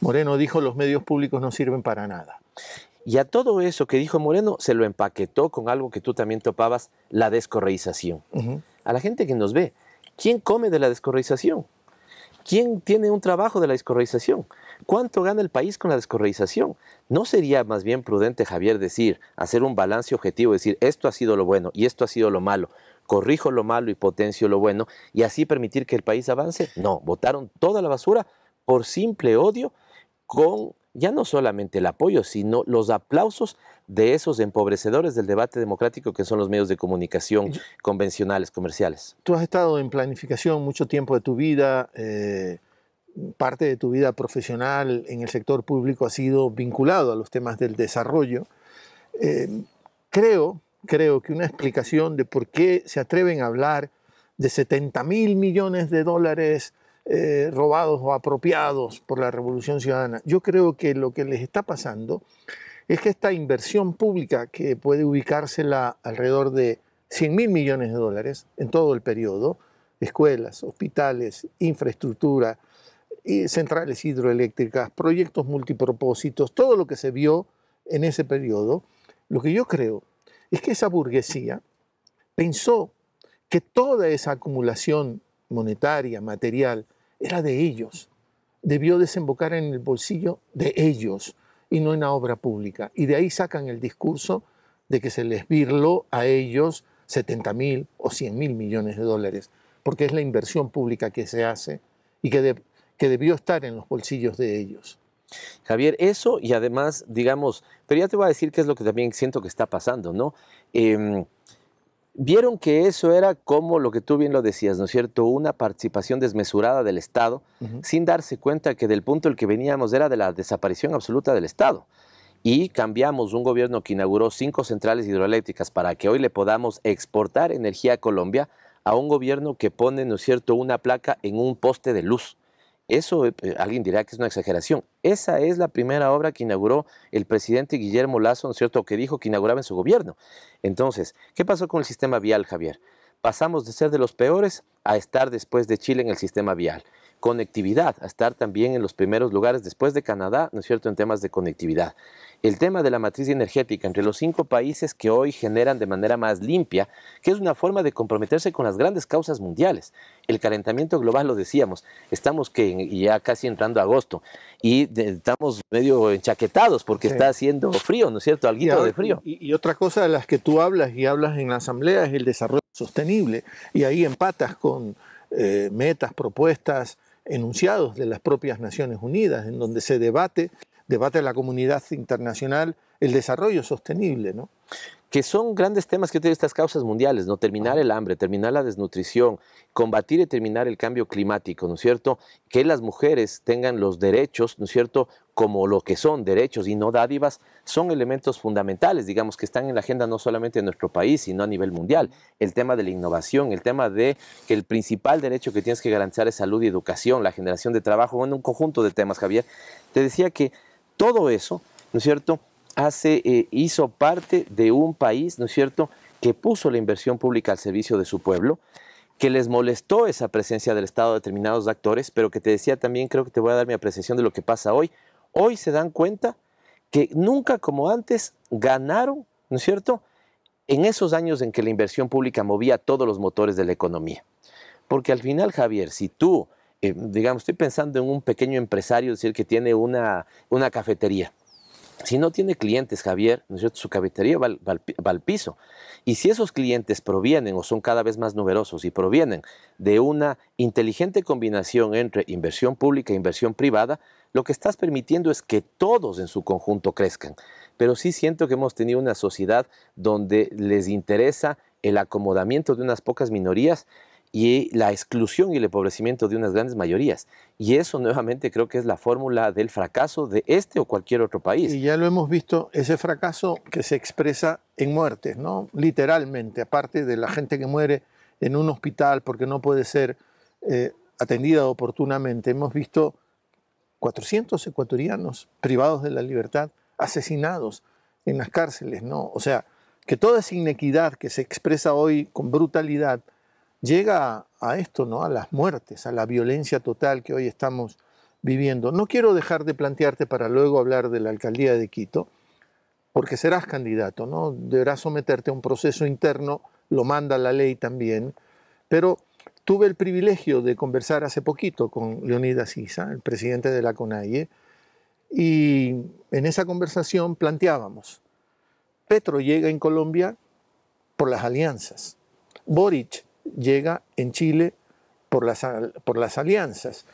Moreno dijo, los medios públicos no sirven para nada. Y a todo eso que dijo Moreno se lo empaquetó con algo que tú también topabas, la descorreización. A la gente que nos ve, ¿quién come de la descorreización? ¿Quién tiene un trabajo de la descorralización? ¿Cuánto gana el país con la descorralización? ¿No sería más bien prudente, Javier, decir, hacer un balance objetivo, decir, esto ha sido lo bueno y esto ha sido lo malo? corrijo lo malo y potencio lo bueno y así permitir que el país avance. No, votaron toda la basura por simple odio con ya no solamente el apoyo, sino los aplausos de esos empobrecedores del debate democrático que son los medios de comunicación convencionales, comerciales. Tú has estado en planificación mucho tiempo de tu vida, eh, parte de tu vida profesional en el sector público ha sido vinculado a los temas del desarrollo. Eh, creo, creo que una explicación de por qué se atreven a hablar de 70 mil millones de dólares eh, robados o apropiados por la Revolución Ciudadana. Yo creo que lo que les está pasando es que esta inversión pública, que puede ubicársela alrededor de 100 mil millones de dólares en todo el periodo, escuelas, hospitales, infraestructura, centrales hidroeléctricas, proyectos multipropósitos, todo lo que se vio en ese periodo, lo que yo creo es que esa burguesía pensó que toda esa acumulación monetaria, material, era de ellos. Debió desembocar en el bolsillo de ellos y no en la obra pública. Y de ahí sacan el discurso de que se les virló a ellos 70 mil o 100 mil millones de dólares, porque es la inversión pública que se hace y que, que debió estar en los bolsillos de ellos. Javier, eso y además, digamos, pero ya te voy a decir qué es lo que también siento que está pasando, ¿no? Em, vieron que eso era como lo que tú bien lo decías, ¿no es cierto? Una participación desmesurada del Estado, sin darse cuenta que del punto el que veníamos era de la desaparición absoluta del Estado. Y cambiamos un gobierno que inauguró cinco centrales hidroeléctricas para que hoy le podamos exportar energía a Colombia a un gobierno que pone, ¿no es cierto?, una placa en un poste de luz. Eso eh, eh, alguien dirá que es una exageración. Esa es la primera obra que inauguró el presidente Guillermo Lazo, ¿no es cierto?, que dijo que inauguraba en su gobierno. Entonces, ¿qué pasó con el sistema vial, Javier? Pasamos de ser de los peores a estar después de Chile en el sistema vial conectividad, a estar también en los primeros lugares después de Canadá, ¿no es cierto?, en temas de conectividad. El tema de la matriz energética entre los cinco países que hoy generan de manera más limpia, que es una forma de comprometerse con las grandes causas mundiales. El calentamiento global, lo decíamos, estamos que ya casi entrando a agosto y estamos medio enchaquetados porque está haciendo frío, ¿no es cierto?, alguito de frío. Y, otra cosa de las que tú hablas y hablas en la asamblea es el desarrollo sostenible y ahí empatas con... Eh, metas, propuestas enunciados de las propias Naciones Unidas, en donde se debate, debate la comunidad internacional el desarrollo sostenible. ¿no? que son grandes temas que tienen estas causas mundiales, ¿no? Terminar el hambre, terminar la desnutrición, combatir y terminar el cambio climático, ¿no es cierto? Que las mujeres tengan los derechos, ¿no es cierto? Como lo que son derechos y no dádivas, son elementos fundamentales, digamos, que están en la agenda no solamente de nuestro país, sino a nivel mundial. El tema de la innovación, el tema de que el principal derecho que tienes que garantizar es salud y educación, la generación de trabajo, bueno, un conjunto de temas, Javier. Te decía que todo eso, ¿no es cierto? hace, eh, hizo parte de un país, ¿no es cierto?, que puso la inversión pública al servicio de su pueblo, que les molestó esa presencia del Estado de determinados actores, pero que te decía también, creo que te voy a dar mi apreciación de lo que pasa hoy. Hoy se dan cuenta que nunca como antes ganaron, ¿no es cierto?, en esos años en que la inversión pública movía todos los motores de la economía. Porque al final, Javier, si tú, eh, digamos, estoy pensando en un pequeño empresario, es decir, que tiene una, una cafetería, si no tiene clientes, Javier, ¿no su cafetería va, va, al piso. Y si esos clientes provienen o son cada vez más numerosos y provienen de una inteligente combinación entre inversión pública e inversión privada, lo que estás permitiendo es que todos en su conjunto crezcan. Pero sí siento que hemos tenido una sociedad donde les interesa el acomodamiento de unas pocas minorías y la exclusión y el empobrecimiento de unas grandes mayorías. Y eso nuevamente creo que es la fórmula del fracaso de este o cualquier otro país. Y ya lo hemos visto, ese fracaso que se expresa en muertes, ¿no? Literalmente, aparte de la gente que muere en un hospital porque no puede ser eh, atendida oportunamente, hemos visto 400 ecuatorianos privados de la libertad, asesinados en las cárceles, ¿no? O sea, que toda esa inequidad que se expresa hoy con brutalidad, llega a esto, ¿no? A las muertes, a la violencia total que hoy estamos viviendo. No quiero dejar de plantearte para luego hablar de la alcaldía de Quito, porque serás candidato, ¿no? Deberás someterte a un proceso interno, lo manda la ley también, pero tuve el privilegio de conversar hace poquito con Leonidas Isa, el presidente de la CONAIE, y en esa conversación planteábamos, Petro llega en Colombia por las alianzas, Boric llega en Chile por las, alianzas.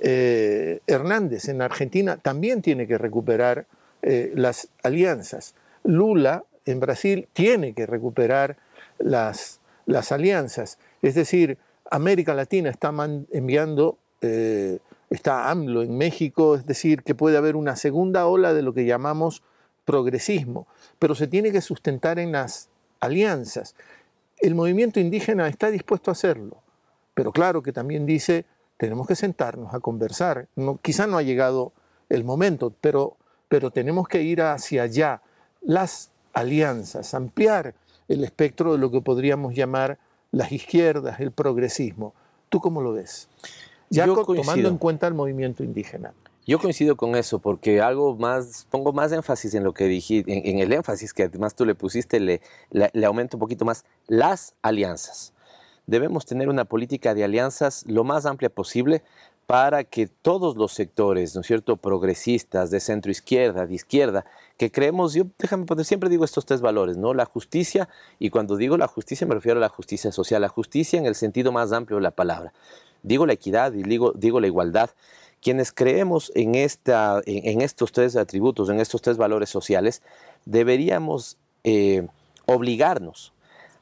Eh, Hernández en Argentina también tiene que recuperar eh, las alianzas. Lula en Brasil tiene que recuperar las, alianzas. Es decir, América Latina está enviando, eh, está AMLO en México, es decir, que puede haber una segunda ola de lo que llamamos progresismo, pero se tiene que sustentar en las alianzas el movimiento indígena está dispuesto a hacerlo, pero claro que también dice, tenemos que sentarnos a conversar. quizá no ha llegado el momento, pero, pero tenemos que ir hacia allá. Las alianzas, ampliar el espectro de lo que podríamos llamar las izquierdas, el progresismo. ¿Tú cómo lo ves? Ya tomando en cuenta el movimiento indígena. Yo coincido con eso porque algo más, pongo más énfasis en lo que dije, en, el énfasis que además tú le pusiste, le, le, aumento un poquito más las alianzas. Debemos tener una política de alianzas lo más amplia posible para que todos los sectores, ¿no es cierto?, progresistas, de centro izquierda, de izquierda, que creemos, yo déjame poner, siempre digo estos tres valores, ¿no? La justicia, y cuando digo la justicia me refiero a la justicia social, la justicia en el sentido más amplio de la palabra. Digo la equidad y digo, digo la igualdad. Quienes creemos en, esta, en, estos tres atributos, en estos tres valores sociales, deberíamos eh, obligarnos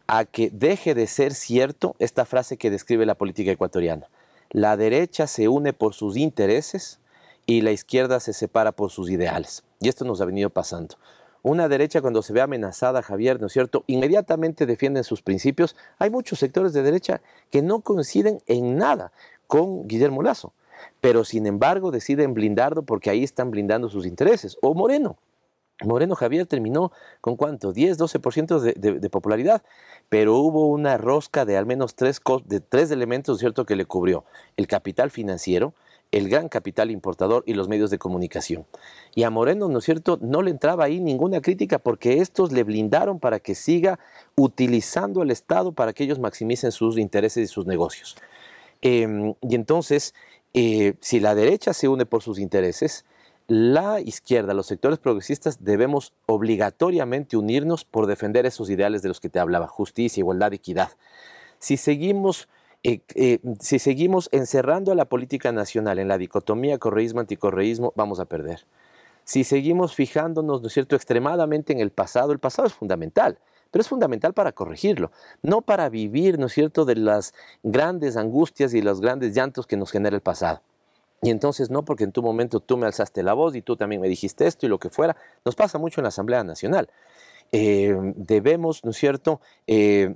a que deje de ser cierto esta frase que describe la política ecuatoriana. La derecha se une por sus intereses y la izquierda se separa por sus ideales. Y esto nos ha venido pasando. Una derecha cuando se ve amenazada, Javier, ¿no es cierto? Inmediatamente defiende sus principios. Hay muchos sectores de derecha que no coinciden en nada con Guillermo Lazo pero sin embargo deciden blindarlo porque ahí están blindando sus intereses. O Moreno. Moreno Javier terminó con cuánto? 10, 12% de, de, popularidad, pero hubo una rosca de al menos tres, de tres elementos ¿cierto? que le cubrió. El capital financiero, el gran capital importador y los medios de comunicación. Y a Moreno, ¿no es cierto?, no le entraba ahí ninguna crítica porque estos le blindaron para que siga utilizando al Estado para que ellos maximicen sus intereses y sus negocios. Em, y entonces eh, si la derecha se une por sus intereses, la izquierda, los sectores progresistas, debemos obligatoriamente unirnos por defender esos ideales de los que te hablaba, justicia, igualdad, equidad. Si seguimos, eh, eh, si seguimos encerrando a la política nacional en la dicotomía correísmo-anticorreísmo, vamos a perder. Si seguimos fijándonos, ¿no es cierto?, extremadamente en el pasado, el pasado es fundamental pero es fundamental para corregirlo, no para vivir, ¿no es cierto?, de las grandes angustias y los grandes llantos que nos genera el pasado. Y entonces no porque en tu momento tú me alzaste la voz y tú también me dijiste esto y lo que fuera. Nos pasa mucho en la Asamblea Nacional. Eh, debemos, ¿no es cierto?, eh,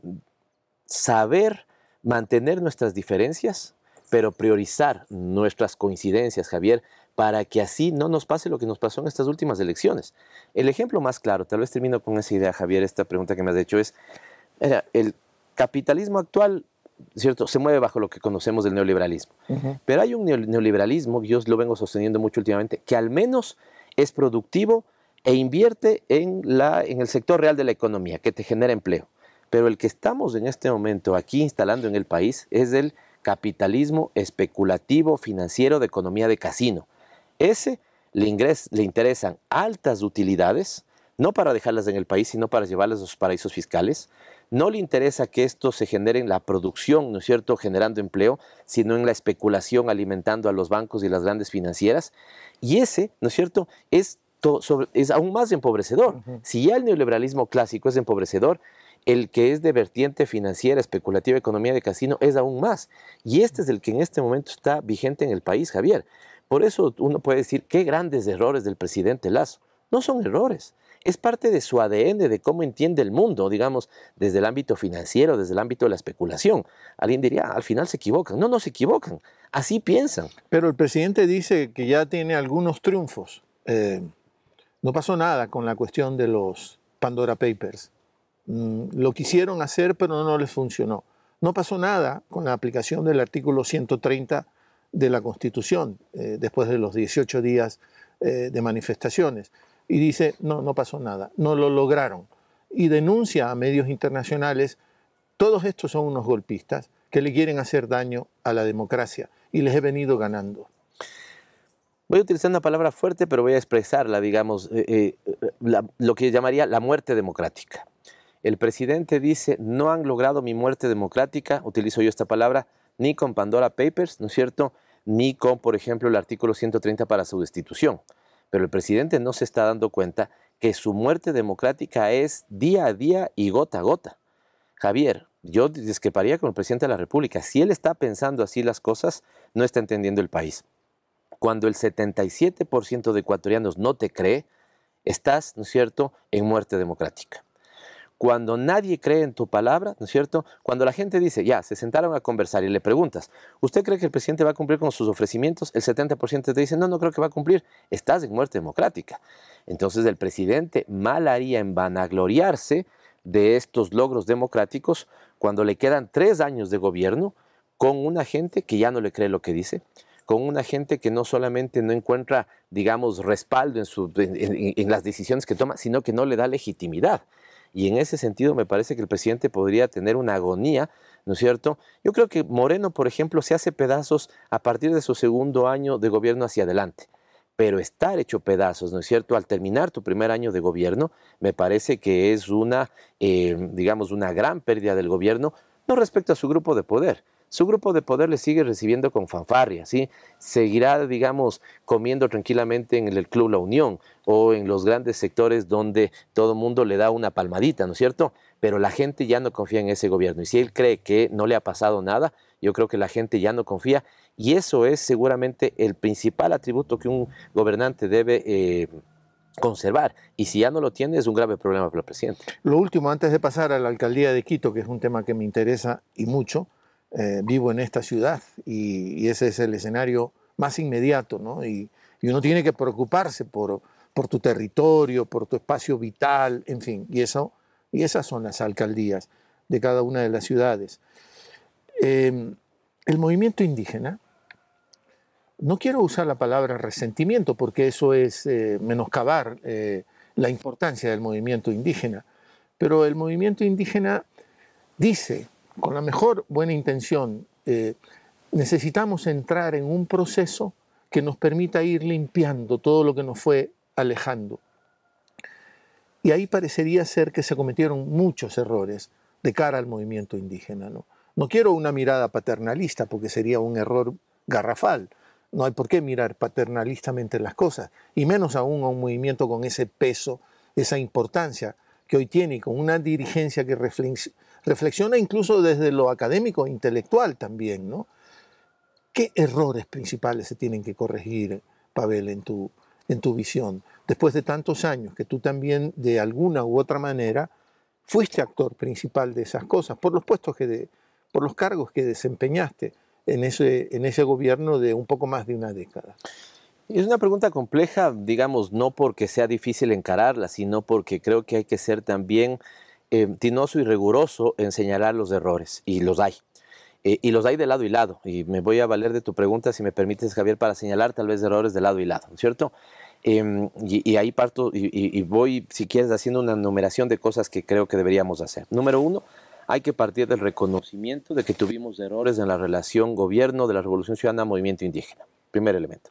saber mantener nuestras diferencias, pero priorizar nuestras coincidencias, Javier, para que así no nos pase lo que nos pasó en estas últimas elecciones. El ejemplo más claro, tal vez termino con esa idea, Javier, esta pregunta que me has hecho es, el capitalismo actual, ¿cierto?, se mueve bajo lo que conocemos del neoliberalismo. Pero hay un neoliberalismo, yo lo vengo sosteniendo mucho últimamente, que al menos es productivo e invierte en, la, en el sector real de la economía, que te genera empleo. Pero el que estamos en este momento aquí instalando en el país es el capitalismo especulativo financiero de economía de casino ese le, interesan altas utilidades, no para dejarlas en el país, sino para llevarlas a los paraísos fiscales. No le interesa que esto se genere en la producción, ¿no es cierto?, generando empleo, sino en la especulación, alimentando a los bancos y las grandes financieras. Y ese, ¿no es cierto?, es, aún más empobrecedor. Si ya el neoliberalismo clásico es empobrecedor, el que es de vertiente financiera, especulativa, economía de casino, es aún más. Y este es el que en este momento está vigente en el país, Javier. Por eso uno puede decir qué grandes errores del presidente Lazo. No son errores, es parte de su ADN, de cómo entiende el mundo, digamos, desde el ámbito financiero, desde el ámbito de la especulación. Alguien diría, ah, al final se equivocan. No, no se equivocan, así piensan. Pero el presidente dice que ya tiene algunos triunfos. Eh, no pasó nada con la cuestión de los Pandora Papers. Mm, lo quisieron hacer, pero no les funcionó. No pasó nada con la aplicación del artículo 130 de la Constitución eh, después de los 18 días eh, de manifestaciones. Y dice, no, no pasó nada, no lo lograron. Y denuncia a medios internacionales, todos estos son unos golpistas que le quieren hacer daño a la democracia y les he venido ganando. Voy a utilizar una palabra fuerte, pero voy a expresarla, digamos, eh, lo que llamaría la muerte democrática. El presidente dice, no han logrado mi muerte democrática, utilizo yo esta palabra, ni con Pandora Papers, ¿no es cierto? ni con, por ejemplo, el artículo 130 para su destitución. Pero el presidente no se está dando cuenta que su muerte democrática es día a día y gota a gota. Javier, yo discreparía con el presidente de la República. Si él está pensando así las cosas, no está entendiendo el país. Cuando el 77% de ecuatorianos no te cree, estás, ¿no es cierto?, en muerte democrática cuando nadie cree en tu palabra, ¿no es cierto? Cuando la gente dice, ya, se sentaron a conversar y le preguntas, ¿usted cree que el presidente va a cumplir con sus ofrecimientos? El 70% te dice, no, no creo que va a cumplir, estás en muerte democrática. Entonces el presidente mal haría en vanagloriarse de estos logros democráticos cuando le quedan tres años de gobierno con una gente que ya no le cree lo que dice, con una gente que no solamente no encuentra, digamos, respaldo en, en las decisiones que toma, sino que no le da legitimidad. Y en ese sentido me parece que el presidente podría tener una agonía, ¿no es cierto? Yo creo que Moreno, por ejemplo, se hace pedazos a partir de su segundo año de gobierno hacia adelante. Pero estar hecho pedazos, ¿no es cierto?, al terminar tu primer año de gobierno, me parece que es una, eh, digamos, una gran pérdida del gobierno, no respecto a su grupo de poder, su grupo de poder le sigue recibiendo con fanfarria, ¿sí? Seguirá, digamos, comiendo tranquilamente en el Club La Unión o en los grandes sectores donde todo el mundo le da una palmadita, ¿no es cierto? Pero la gente ya no confía en ese gobierno y si él cree que no le ha pasado nada, yo creo que la gente ya no confía y eso es seguramente el principal atributo que un gobernante debe... Eh, conservar. Y si ya no lo tiene, es un grave problema para el presidente. Lo último, antes de pasar a la alcaldía de Quito, que es un tema que me interesa y mucho, eh, vivo en esta ciudad y, ese es el escenario más inmediato, ¿no? Y, uno tiene que preocuparse por, tu territorio, por tu espacio vital, en fin, y, eso, y esas son las alcaldías de cada una de las ciudades. Em, el movimiento indígena, no quiero usar la palabra resentimiento porque eso es eh, menoscabar eh, la importancia del movimiento indígena, pero el movimiento indígena dice con la mejor buena intención, eh, necesitamos entrar en un proceso que nos permita ir limpiando todo lo que nos fue alejando. Y ahí parecería ser que se cometieron muchos errores de cara al movimiento indígena. No, quiero una mirada paternalista porque sería un error garrafal. No hay por qué mirar paternalistamente las cosas, y menos aún a un movimiento con ese peso, esa importancia que hoy tiene, y con una dirigencia que reflexiona incluso desde lo académico, intelectual también, ¿no? ¿Qué errores principales se tienen que corregir, Pavel, en tu, en tu visión? Después de tantos años que tú también, de alguna u otra manera, fuiste actor principal de esas cosas, por los puestos que, de, por los cargos que desempeñaste en ese, en ese gobierno de un poco más de una década. Es una pregunta compleja, digamos, no porque sea difícil encararla, sino porque creo que hay que ser también eh, tinoso y riguroso en señalar los errores, y los hay. Eh, y los hay de lado y lado. Y me voy a valer de tu pregunta, si me permites, Javier, para señalar tal vez errores de lado y lado, ¿cierto? Eh, y, y, ahí parto y, y, voy, si quieres, haciendo una enumeración de cosas que creo que deberíamos hacer. Número uno, hay que partir del reconocimiento de que tuvimos errores en la relación gobierno de la Revolución Ciudadana-Movimiento Indígena. Primer elemento.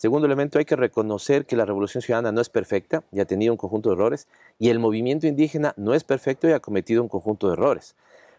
Segundo elemento, hay que reconocer que la Revolución Ciudadana no es perfecta y ha tenido un conjunto de errores, y el movimiento indígena no es perfecto y ha cometido un conjunto de errores.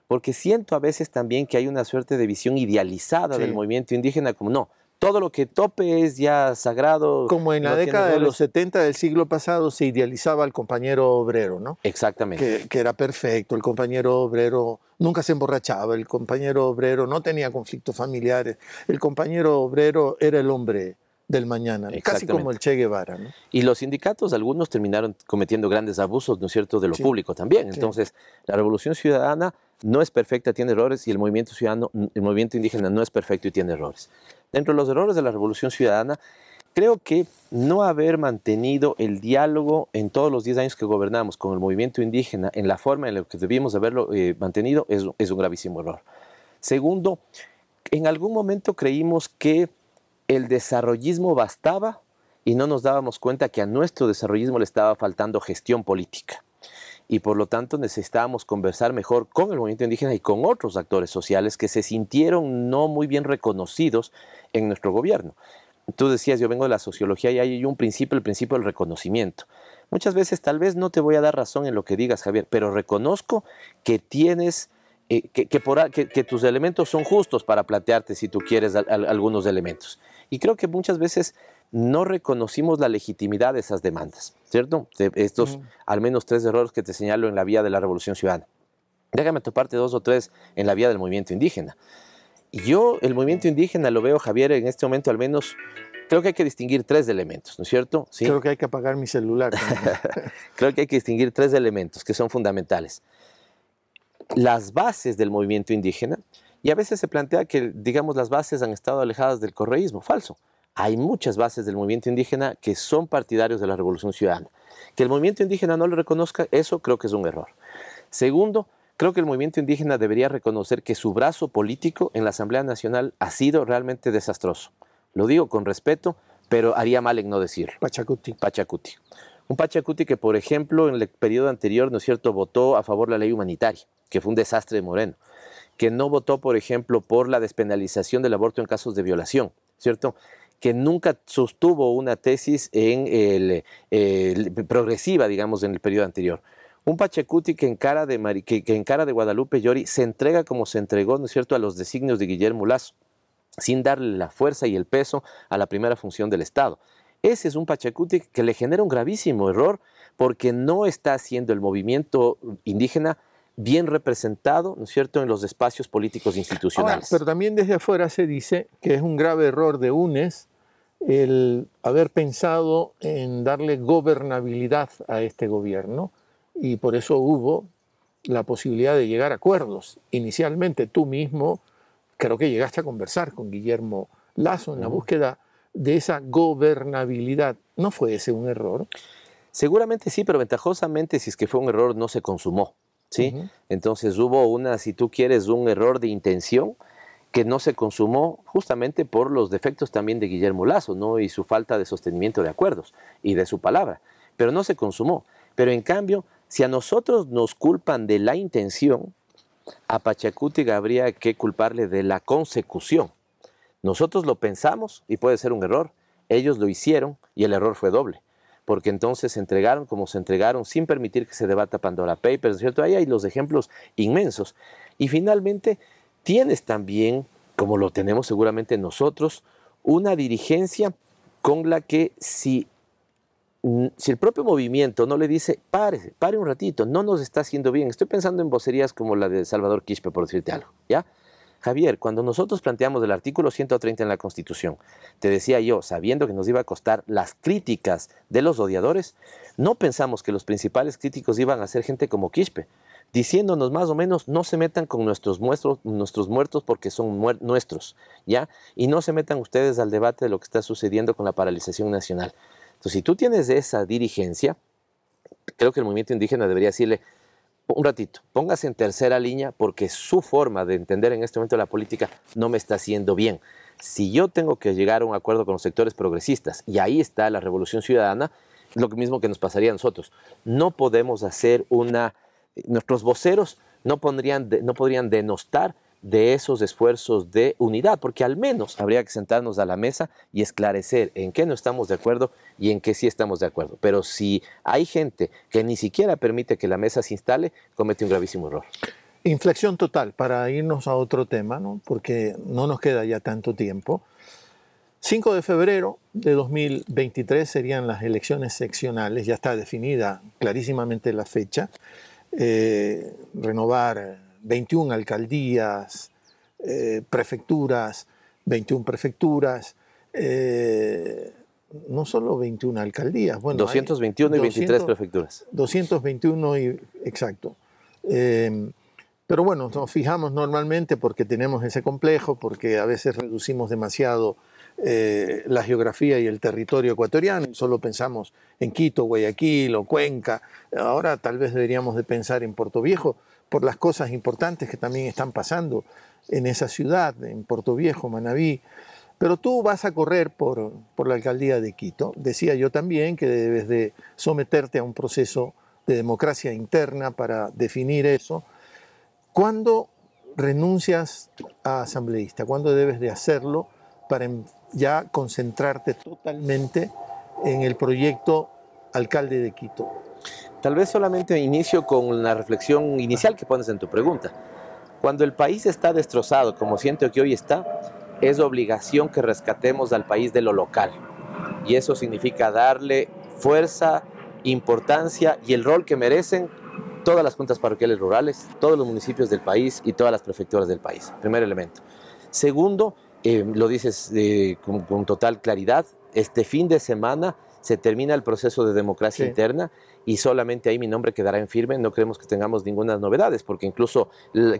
Porque siento a veces también que hay una suerte de visión idealizada del movimiento indígena, como no, todo lo que tope es ya sagrado. Como en la década de los 70 del siglo pasado se idealizaba al compañero obrero, ¿no? Exactamente. que, era perfecto, el compañero obrero nunca se emborrachaba, el compañero obrero no tenía conflictos familiares, el compañero obrero era el hombre del mañana, casi como el Che Guevara. Y los sindicatos, algunos terminaron cometiendo grandes abusos, ¿no es cierto?, de lo público también. Entonces, la revolución ciudadana no es perfecta, tiene errores, y el movimiento ciudadano, el movimiento indígena no es perfecto y tiene errores. Dentro de los errores de la revolución ciudadana, creo que no haber mantenido el diálogo en todos los 10 años que gobernamos con el movimiento indígena en la forma en la que debíamos haberlo eh, mantenido es un gravísimo error. Segundo, en algún momento creímos que el desarrollismo bastaba y no nos dábamos cuenta que a nuestro desarrollismo le estaba faltando gestión política. Y por lo tanto necesitábamos conversar mejor con el movimiento indígena y con otros actores sociales que se sintieron no muy bien reconocidos en nuestro gobierno. Tú decías, yo vengo de la sociología y hay un principio, el principio del reconocimiento. Muchas veces tal vez no te voy a dar razón en lo que digas, Javier, pero reconozco que tienes eh, que, tus elementos son justos para plantearte si tú quieres algunos elementos. Y creo que muchas veces no reconocimos la legitimidad de esas demandas, ¿cierto? estos al menos tres errores que te señalo en la vía de la revolución ciudadana. Déjame tu parte dos o tres en la vía del movimiento indígena. Yo el movimiento indígena lo veo, Javier, en este momento al menos creo que hay que distinguir tres elementos, ¿no es cierto? Creo que hay que apagar mi celular. creo que hay que distinguir tres elementos que son fundamentales. Las bases del movimiento indígena, y a veces se plantea que, digamos, las bases han estado alejadas del correísmo. Falso. Hay muchas bases del movimiento indígena que son partidarios de la Revolución Ciudadana. Que el movimiento indígena no lo reconozca, eso creo que es un error. Segundo, creo que el movimiento indígena debería reconocer que su brazo político en la Asamblea Nacional ha sido realmente desastroso. Lo digo con respeto, pero haría mal en no decirlo. Pachacuti. Pachacuti. Un Pachacuti que, por ejemplo, en el periodo anterior, ¿no es cierto?, votó a favor de la ley humanitaria, que fue un desastre de Moreno que no votó, por ejemplo, por la despenalización del aborto en casos de violación, ¿cierto? que nunca sostuvo una tesis en el, progresiva, digamos, en el periodo anterior. Un Pachecuti que en, cara de en cara de Guadalupe Llori se entrega como se entregó, ¿no es cierto?, a los designios de Guillermo Lazo, sin darle la fuerza y el peso a la primera función del Estado. Ese es un Pachacuti que le genera un gravísimo error porque no está haciendo el movimiento indígena bien representado, ¿no es cierto?, en los espacios políticos institucionales. pero también desde afuera se dice que es un grave error de UNES el haber pensado en darle gobernabilidad a este gobierno y por eso hubo la posibilidad de llegar a acuerdos. Inicialmente tú mismo creo que llegaste a conversar con Guillermo Lazo en la búsqueda de esa gobernabilidad. ¿No fue ese un error? Seguramente sí, pero ventajosamente si es que fue un error no se consumó. ¿sí? Entonces hubo una, si tú quieres, un error de intención que no se consumó justamente por los defectos también de Guillermo Lazo, ¿no? Y su falta de sostenimiento de acuerdos y de su palabra, pero no se consumó. Pero en cambio, si a nosotros nos culpan de la intención, a Pachacuti habría que culparle de la consecución. Nosotros lo pensamos y puede ser un error. Ellos lo hicieron y el error fue doble porque entonces se entregaron como se entregaron sin permitir que se debata Pandora Papers, ¿cierto? Ahí hay los ejemplos inmensos. Y finalmente, tienes también, como lo tenemos seguramente nosotros, una dirigencia con la que si, mm, si el propio movimiento no le dice, pare, pare un ratito, no nos está haciendo bien, estoy pensando en vocerías como la de Salvador Quispe, por decirte algo, ¿ya? Javier, cuando nosotros planteamos el artículo 130 en la Constitución, te decía yo, sabiendo que nos iba a costar las críticas de los odiadores, no pensamos que los principales críticos iban a ser gente como Quispe, diciéndonos más o menos no se metan con nuestros, nuestros muertos porque son nuestros, ¿ya? Y no se metan ustedes al debate de lo que está sucediendo con la paralización nacional. Entonces, si tú tienes esa dirigencia, creo que el movimiento indígena debería decirle, un ratito, póngase en tercera línea porque su forma de entender en este momento la política no me está haciendo bien. Si yo tengo que llegar a un acuerdo con los sectores progresistas, y ahí está la revolución ciudadana, lo mismo que nos pasaría a nosotros. No podemos hacer una... Eh, nuestros voceros no, no podrían denostar de esos esfuerzos de unidad, porque al menos habría que sentarnos a la mesa y esclarecer en qué no estamos de acuerdo y en qué sí estamos de acuerdo. Pero si hay gente que ni siquiera permite que la mesa se instale, comete un gravísimo error. Inflexión total, para irnos a otro tema, ¿no? porque no nos queda ya tanto tiempo. 5 de febrero de 2023 serían las elecciones seccionales, ya está definida clarísimamente la fecha. Eh, renovar 21 alcaldías, eh, prefecturas, 21 prefecturas, eh, no solo 21 alcaldías. Bueno, 221 y 23 prefecturas. 221 y, exacto. Em, pero bueno, nos fijamos normalmente porque tenemos ese complejo, porque a veces reducimos demasiado eh, la geografía y el territorio ecuatoriano solo pensamos en Quito, Guayaquil o Cuenca. Ahora tal vez deberíamos de pensar en Puerto Viejo, por las cosas importantes que también están pasando en esa ciudad, en Puerto Viejo, Manabí. Pero tú vas a correr por, por la alcaldía de Quito. Decía yo también que debes de someterte a un proceso de democracia interna para definir eso. ¿Cuándo renuncias a asambleísta? ¿Cuándo debes de hacerlo para ya concentrarte totalmente en el proyecto alcalde de Quito? Tal vez solamente inicio con la reflexión inicial que pones en tu pregunta. Cuando el país está destrozado, como siento que hoy está, es obligación que rescatemos al país de lo local. Y eso significa darle fuerza, importancia y el rol que merecen todas las juntas parroquiales rurales, todos los municipios del país y todas las prefecturas del país. Primer elemento. Segundo, eh, lo dices eh, con total claridad, este fin de semana se termina el proceso de democracia interna y solamente ahí mi nombre quedará en firme. No creemos que tengamos ninguna novedades, porque incluso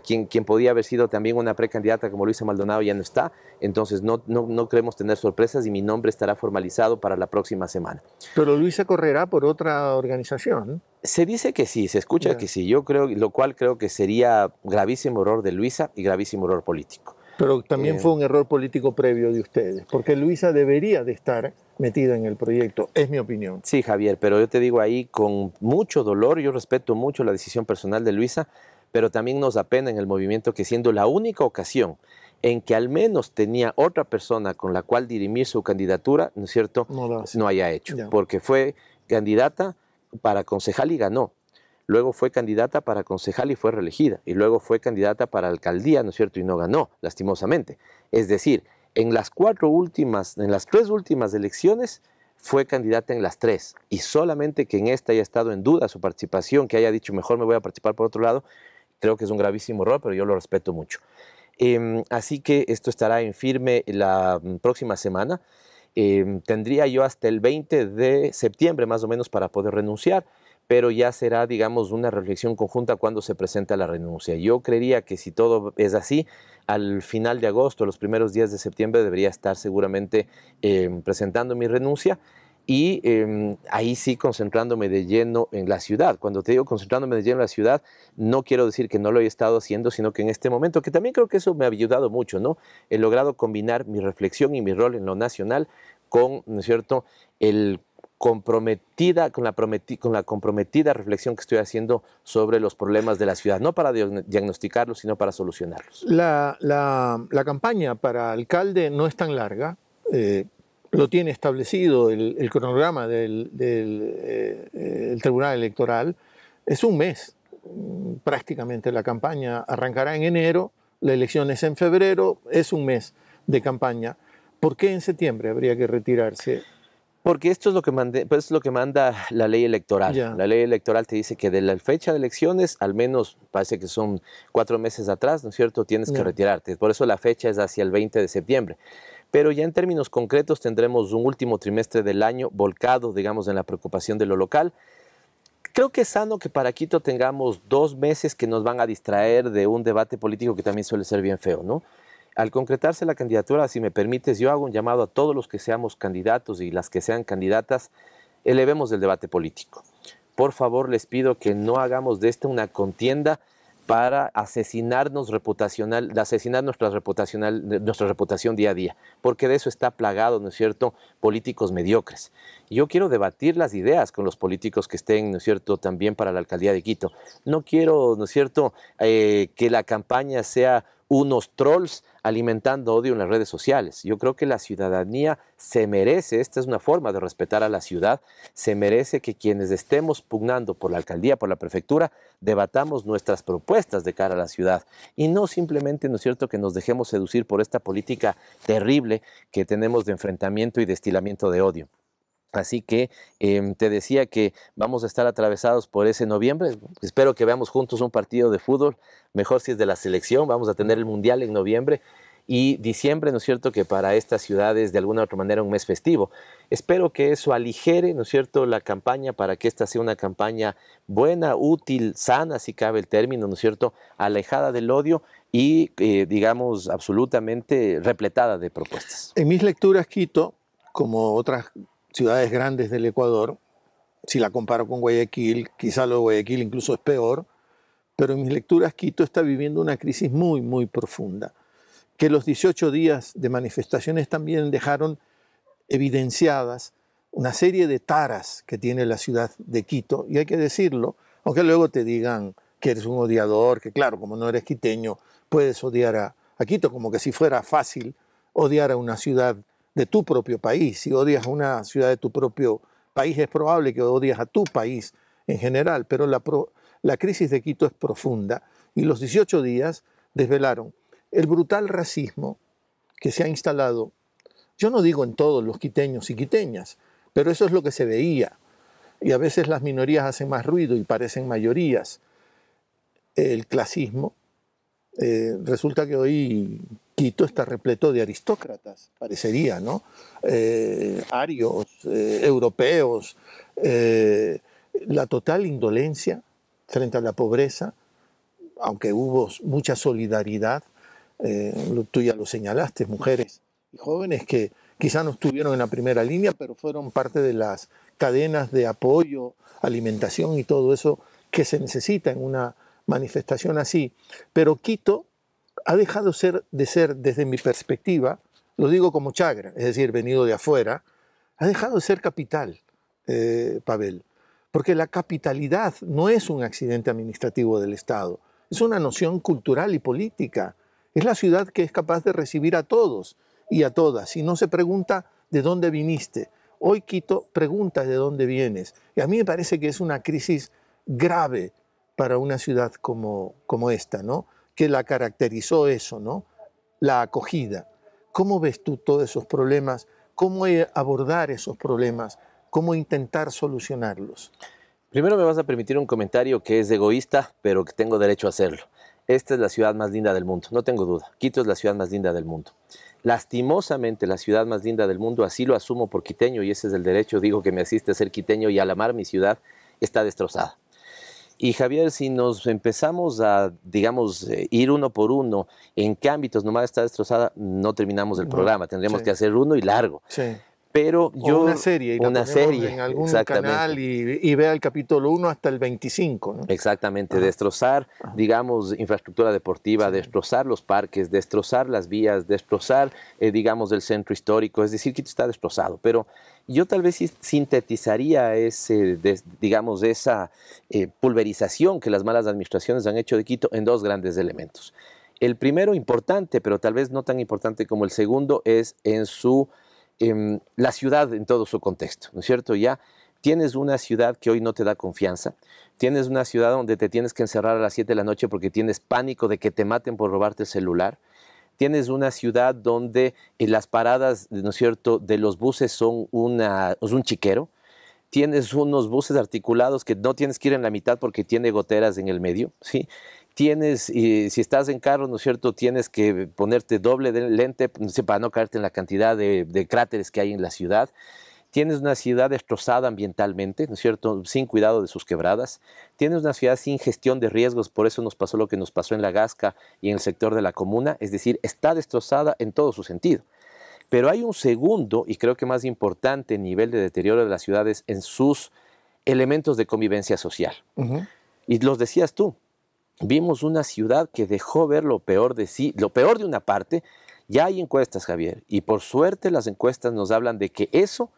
quien, quien podía haber sido también una precandidata como Luisa Maldonado ya no está. Entonces no, no, creemos tener sorpresas y mi nombre estará formalizado para la próxima semana. Pero Luisa correrá por otra organización. Se dice que sí, se escucha que sí. Yo creo, lo cual creo que sería gravísimo error de Luisa y gravísimo error político. Pero también fue este, un error político previo de ustedes, porque Luisa debería de estar metida en el proyecto, es mi opinión. Sí, Javier, pero yo te digo ahí con mucho dolor, yo respeto mucho la decisión personal de Luisa, pero también nos apena en el movimiento que siendo la única ocasión en que al menos tenía otra persona con la cual dirimir su candidatura, ¿no es cierto? No, no haya hecho, porque fue candidata para concejal y ganó luego fue candidata para concejal y fue reelegida, y luego fue candidata para alcaldía, ¿no es cierto? Y no ganó, lastimosamente. Es decir, en las cuatro últimas, en las tres últimas elecciones, fue candidata en las tres, y solamente que en esta haya estado en duda su participación, que haya dicho mejor me voy a participar por otro lado, creo que es un gravísimo error, pero yo lo respeto mucho. Em, así que esto estará en firme la mm, próxima semana. Em, tendría yo hasta el 20 de septiembre más o menos para poder renunciar pero ya será, digamos, una reflexión conjunta cuando se presenta la renuncia. Yo creería que si todo es así, al final de agosto, los primeros días de septiembre, debería estar seguramente em, presentando mi renuncia y em, ahí sí concentrándome de lleno en la ciudad. Cuando te digo concentrándome de lleno en la ciudad, no quiero decir que no lo he estado haciendo, sino que en este momento, que también creo que eso me ha ayudado mucho, ¿no? He logrado combinar mi reflexión y mi rol en lo nacional con, ¿no es cierto?, el comprometida, con la, con la comprometida reflexión que estoy haciendo sobre los problemas de la ciudad, no para diagnosticarlos, sino para solucionarlos. La, campaña para alcalde no es tan larga, eh, lo tiene establecido el, cronograma del, eh, eh, el Tribunal Electoral, es un mes mm, prácticamente la campaña arrancará en enero, la elección es en febrero, es un mes de campaña. ¿Por qué en septiembre habría que retirarse? Porque esto es lo que, es pues, lo que manda la ley electoral. La ley electoral te dice que de la fecha de elecciones, al menos parece que son cuatro meses atrás, ¿no es cierto? Tienes que retirarte. Por eso la fecha es hacia el 20 de septiembre. Pero ya en términos concretos tendremos un último trimestre del año volcado, digamos, en la preocupación de lo local creo que es sano que para Quito tengamos dos meses que nos van a distraer de un debate político que también suele ser bien feo, ¿no? Al concretarse la candidatura, si me permites, yo hago un llamado a todos los que seamos candidatos y las que sean candidatas, elevemos el debate político. Por favor, les pido que no hagamos de esta una contienda para asesinarnos reputacional, de asesinar nuestra, reputacional, nuestra reputación día a día, porque de eso está plagado, ¿no es cierto?, políticos mediocres. Yo quiero debatir las ideas con los políticos que estén, ¿no es cierto?, también para la alcaldía de Quito. No quiero, ¿no es cierto?, eh, que la campaña sea unos trolls alimentando odio en las redes sociales. Yo creo que la ciudadanía se merece, esta es una forma de respetar a la ciudad, se merece que quienes estemos pugnando por la alcaldía, por la prefectura, debatamos nuestras propuestas de cara a la ciudad y no simplemente, ¿no es cierto?, que nos dejemos seducir por esta política terrible que tenemos de enfrentamiento y destilamiento de odio. Así que em, te decía que vamos a estar atravesados por ese noviembre. Espero que veamos juntos un partido de fútbol, mejor si es de la selección. Vamos a tener el Mundial en noviembre y diciembre, ¿no es cierto?, que para estas ciudades de alguna u otra manera un mes festivo. Espero que eso aligere, ¿no es cierto?, la campaña para que esta sea una campaña buena, útil, sana, si cabe el término, ¿no es cierto?, alejada del odio y, eh, digamos, absolutamente repletada de propuestas. En mis lecturas, Quito, como otras ciudades grandes del Ecuador. Si la comparo con Guayaquil, quizá lo de Guayaquil incluso es peor, pero en mis lecturas Quito está viviendo una crisis muy, muy profunda, que los 18 días de manifestaciones también dejaron evidenciadas una serie de taras que tiene la ciudad de Quito, y hay que decirlo, aunque luego te digan que eres un odiador, que claro, como no eres quiteño, puedes odiar a, Quito, como que si fuera fácil odiar a una ciudad de tu propio país. Si odias a una ciudad de tu propio país, es probable que odias a tu país en general, pero la, la crisis de Quito es profunda y los 18 días desvelaron el brutal racismo que se ha instalado, yo no digo en todos los quiteños y quiteñas, pero eso es lo que se veía. Y a veces las minorías hacen más ruido y parecen mayorías. El clasismo, eh, resulta que hoy Quito está repleto de aristócratas, parecería, ¿no? Eh, arios, eh, europeos, la total indolencia frente a la pobreza, aunque hubo mucha solidaridad, tú ya lo señalaste, mujeres y jóvenes que quizá no estuvieron en la primera línea, pero fueron parte de las cadenas de apoyo, alimentación y todo eso que se necesita en una manifestación así. Pero Quito ha dejado de ser, desde mi perspectiva, lo digo como chagra, es decir, venido de afuera, ha dejado de ser capital, eh, Pavel. Porque la capitalidad no es un accidente administrativo del Estado, es una noción cultural y política. Es la ciudad que es capaz de recibir a todos y a todas y no se pregunta de dónde viniste. Hoy Quito pregunta de dónde vienes. Y a mí me parece que es una crisis grave para una ciudad como, como esta, ¿no? Que la caracterizó eso, ¿no? La acogida. ¿Cómo ves tú todos esos problemas? ¿Cómo e-, abordar esos problemas? ¿Cómo intentar solucionarlos? Primero me vas a permitir un comentario que es egoísta, pero que tengo derecho a hacerlo. Esta es la ciudad más linda del mundo, no tengo duda. Quito es la ciudad más linda del mundo. Lastimosamente, la ciudad más linda del mundo, así lo asumo por quiteño y ese es el derecho, digo que me asiste a ser quiteño y a amar mi ciudad, está destrozada. Y Javier, si nos empezamos a, digamos, eh, ir uno por uno en qué ámbitos? nomás está destrozada, no terminamos el programa. Tendríamos que hacer uno y largo. Sí pero yo... una serie. Y una serie. En algún canal y, vea el capítulo 1 hasta el 25. Exactamente, destrozar, digamos, infraestructura deportiva, destrozar los parques, destrozar las vías, destrozar, eh, digamos, el centro histórico. Es decir, Quito está destrozado, pero yo tal vez sintetizaría ese, digamos, esa eh, pulverización que las malas administraciones han hecho de Quito en dos grandes elementos. El primero importante, pero tal vez no tan importante como el segundo, es en su Em, la ciudad en todo su contexto, ¿no es cierto? Ya tienes una ciudad que hoy no te da confianza, tienes una ciudad donde te tienes que encerrar a las 7 de la noche porque tienes pánico de que te maten por robarte el celular, tienes una ciudad donde eh, las paradas, ¿no es cierto?, de los buses son un chiquero, tienes unos buses articulados que no tienes que ir en la mitad porque tiene goteras en el medio, ¿sí? tienes, y si estás en carro, ¿no es cierto?, tienes que ponerte doble lente mm, para no caerte en la cantidad de, cráteres que hay en la ciudad tienes una ciudad destrozada ambientalmente, ¿no es cierto?, sin cuidado de sus quebradas, tienes una ciudad sin gestión de riesgos, por eso nos pasó lo que nos pasó en La Gasca y en el sector de la comuna, es decir, está destrozada en todo su sentido. Pero hay un segundo y creo que más importante nivel de deterioro de las ciudades en sus elementos de convivencia social. Y los decías tú, vimos una ciudad que dejó ver lo peor de sí, lo peor de una parte. Ya hay encuestas, Javier, y por suerte las encuestas nos hablan de que eso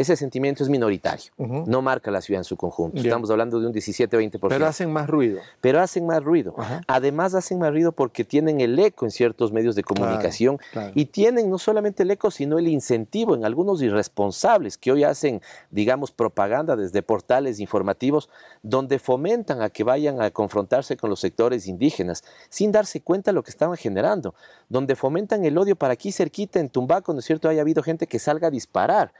ese sentimiento es minoritario, no marca la ciudad en su conjunto. Estamos hablando de un 17-20%. Pero hacen más ruido. Pero hacen más ruido. Además hacen más ruido porque tienen el eco en ciertos medios de comunicación y tienen no solamente el eco, sino el incentivo en algunos irresponsables que hoy hacen, digamos, propaganda desde portales informativos donde fomentan a que vayan a confrontarse con los sectores indígenas sin darse cuenta de lo que estaban generando, donde fomentan el odio para aquí cerquita en Tumbaco, ¿no es cierto? Haya habido gente que salga a disparar.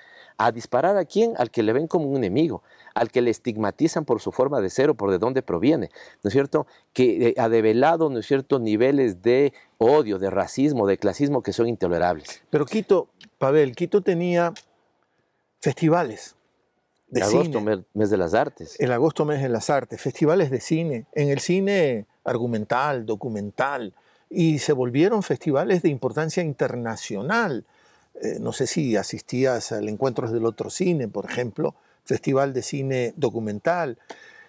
¿A disparar a quién? Al que le ven como un enemigo, al que le estigmatizan por su forma de ser o por de dónde proviene, ¿no es cierto? Que eh, ha develado, ¿no es cierto?, niveles de odio, de racismo, de clasismo que son intolerables. Pero Quito, Pavel, Quito tenía festivales. De el agosto, mes de las artes. El agosto, mes de las artes, festivales de cine, en el cine argumental, documental, y se volvieron festivales de importancia internacional eh, no sé si asistías al Encuentros del Otro Cine, por ejemplo, Festival de Cine Documental,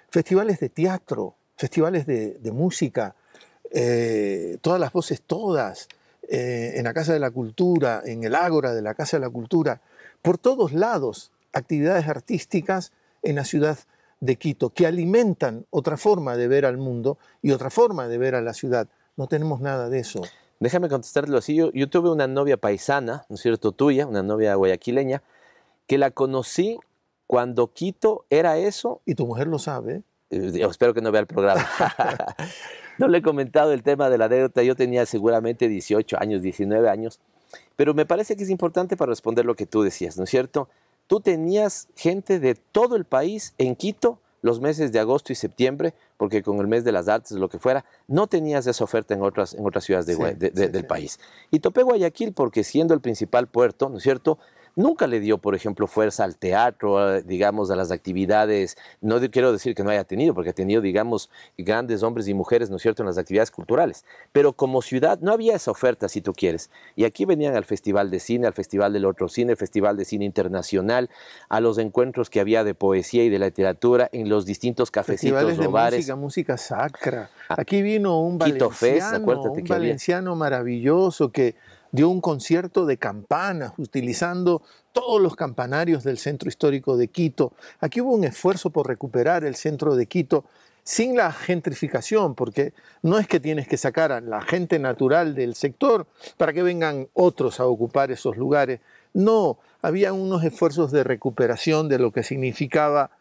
festivales de teatro, festivales de, música, eh, todas las voces todas, eh, en la Casa de la Cultura, en el Ágora de la Casa de la Cultura, por todos lados, actividades artísticas en la ciudad de Quito, que alimentan otra forma de ver al mundo y otra forma de ver a la ciudad. No tenemos nada de eso. Déjame contestarlo así. Yo, yo tuve una novia paisana, ¿no es cierto? Tuya, una novia guayaquileña, que la conocí cuando Quito era eso. Y tu mujer lo sabe. ¿eh? Eh, espero que no vea el programa. no le he comentado el tema de la deuda. Yo tenía seguramente 18 años, 19 años. Pero me parece que es importante para responder lo que tú decías, ¿no es cierto? Tú tenías gente de todo el país en Quito los meses de agosto y septiembre, porque con el mes de las artes, lo que fuera, no tenías esa oferta en otras, en otras ciudades del país. Y topé Guayaquil porque siendo el principal puerto, ¿no es cierto?, nunca le dio, por ejemplo, fuerza al teatro, digamos, a las actividades, no quiero decir que no haya tenido, porque ha tenido, digamos, grandes hombres y mujeres, ¿no es cierto?, en las actividades culturales, pero como ciudad no había esa oferta, si tú quieres. Y aquí venían al Festival de Cine, al Festival del Otro Cine, al Festival de Cine Internacional, a los encuentros que había de poesía y de literatura en los distintos cafecitos Festivales de Música, sacra. Ah, aquí vino un un valenciano maravilloso que dio un concierto de campanas utilizando todos los campanarios del centro histórico de Quito. Aquí hubo un esfuerzo por recuperar el centro de Quito sin la gentrificación, porque no es que tienes que sacar a la gente natural del sector para que vengan otros a ocupar esos lugares. No, había unos esfuerzos de recuperación de lo que significaba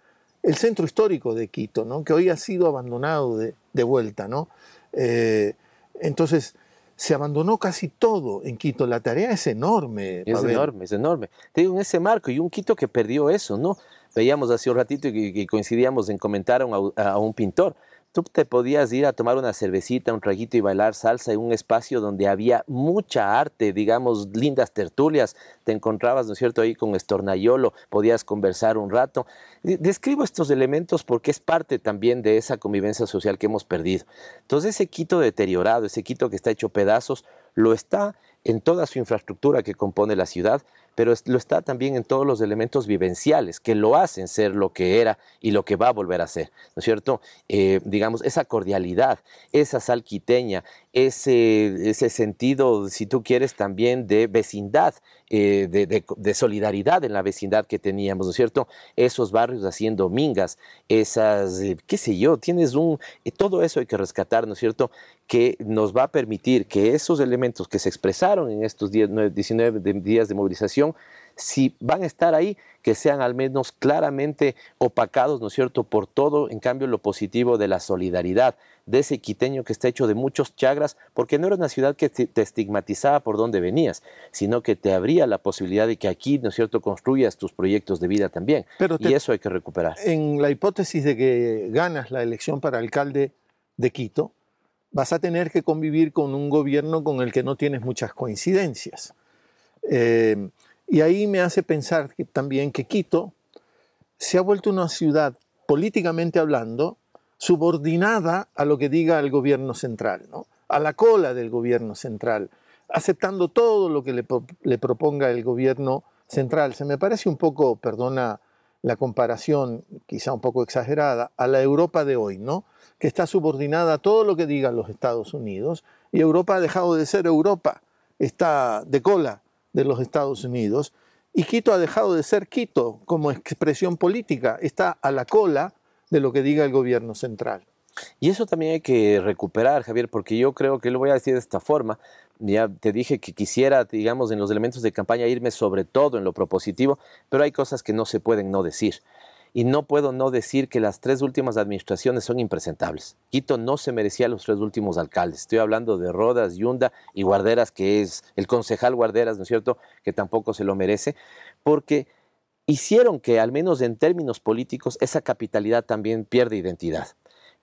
el centro histórico de Quito, ¿no? que hoy ha sido abandonado de, vuelta. ¿no? Eh, entonces, se abandonó casi todo en Quito. La tarea es enorme. Es enorme, es enorme. Te en ese marco, y un Quito que perdió eso, ¿no? Veíamos hace un ratito y, coincidíamos en comentar a un, a un pintor tú te podías ir a tomar una cervecita, un traguito y bailar salsa en un espacio donde había mucha arte, digamos, lindas tertulias, te encontrabas, ¿no es cierto?, ahí con Estornayolo, podías conversar un rato. Describo estos elementos porque es parte también de esa convivencia social que hemos perdido. Entonces ese Quito deteriorado, ese Quito que está hecho pedazos, lo está en toda su infraestructura que compone la ciudad, pero lo está también en todos los elementos vivenciales que lo hacen ser lo que era y lo que va a volver a ser, ¿no es cierto? Eh, digamos, esa cordialidad, esa salquiteña ese, ese sentido, si tú quieres, también de vecindad, eh, de, de, solidaridad en la vecindad que teníamos, ¿no es cierto? Esos barrios haciendo mingas, esas, eh, qué sé yo, tienes un, todo eso hay que rescatar, ¿no es cierto? Que nos va a permitir que esos elementos que se expresaron, en estos 19 días de movilización, si van a estar ahí, que sean al menos claramente opacados, ¿no es cierto?, por todo, en cambio, lo positivo de la solidaridad, de ese quiteño que está hecho de muchos chagras, porque no era una ciudad que te estigmatizaba por dónde venías, sino que te abría la posibilidad de que aquí, ¿no es cierto?, construyas tus proyectos de vida también. Pero y eso hay que recuperar. En la hipótesis de que ganas la elección para alcalde de Quito, vas a tener que convivir con un gobierno con el que no tienes muchas coincidencias. Eh, y ahí me hace pensar también que Quito se ha vuelto una ciudad, políticamente hablando, subordinada a lo que diga el gobierno central, ¿no? a la cola del gobierno central, aceptando todo lo que le proponga el gobierno central. Se me parece un poco, perdona, la comparación, quizá un poco exagerada, a la Europa de hoy, ¿no? que está subordinada a todo lo que digan los Estados Unidos, y Europa ha dejado de ser Europa, está de cola de los Estados Unidos, y Quito ha dejado de ser Quito como expresión política, está a la cola de lo que diga el gobierno central. Y eso también hay que recuperar, Javier, porque yo creo que lo voy a decir de esta forma ya te dije que quisiera, digamos, en los elementos de campaña irme sobre todo en lo propositivo, pero hay cosas que no se pueden no decir. Y no puedo no decir que las tres últimas administraciones son impresentables. Quito no se merecía a los tres últimos alcaldes. Estoy hablando de Rodas, Yunda y Guarderas, que es el concejal Guarderas, ¿no es cierto?, que tampoco se lo merece, porque hicieron que, al menos en términos políticos, esa capitalidad también pierda identidad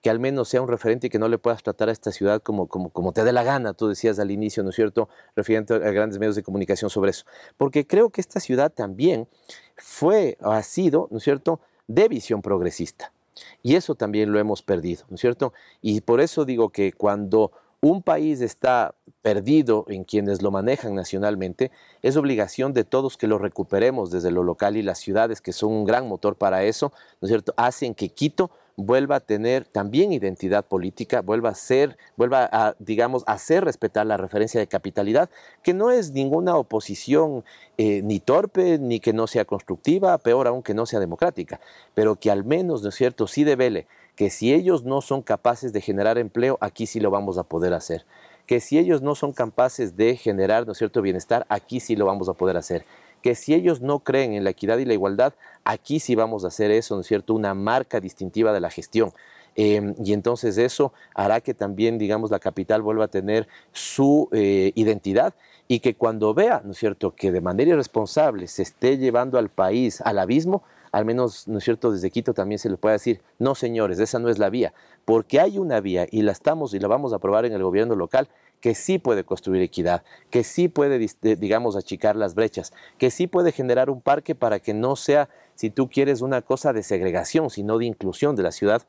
que al menos sea un referente y que no le puedas tratar a esta ciudad como, como, te dé la gana, tú decías al inicio, ¿no es cierto?, refiriendo a grandes medios de comunicación sobre eso. Porque creo que esta ciudad también fue, o ha sido, ¿no es cierto?, de visión progresista. Y eso también lo hemos perdido, ¿no es cierto? Y por eso digo que cuando un país está perdido en quienes lo manejan nacionalmente, es obligación de todos que lo recuperemos desde lo local y las ciudades, que son un gran motor para eso, ¿no es cierto?, hacen que Quito vuelva a tener también identidad política, vuelva a ser, vuelva a, digamos, hacer respetar la referencia de capitalidad, que no es ninguna oposición eh, ni torpe, ni que no sea constructiva, peor aún que no sea democrática, pero que al menos, ¿no es cierto?, sí debele que si ellos no son capaces de generar empleo, aquí sí lo vamos a poder hacer, que si ellos no son capaces de generar, ¿no es cierto?, bienestar, aquí sí lo vamos a poder hacer que si ellos no creen en la equidad y la igualdad, aquí sí vamos a hacer eso, ¿no es cierto?, una marca distintiva de la gestión. Em, y entonces eso hará que también, digamos, la capital vuelva a tener su eh, identidad y que cuando vea, ¿no es cierto?, que de manera irresponsable se esté llevando al país al abismo, al menos, ¿no es cierto?, desde Quito también se le puede decir, no señores, esa no es la vía, porque hay una vía y la estamos y la vamos a aprobar en el gobierno local que sí puede construir equidad, que sí puede, digamos, achicar las brechas, que sí puede generar un parque para que no sea, si tú quieres, una cosa de segregación, sino de inclusión de la ciudad.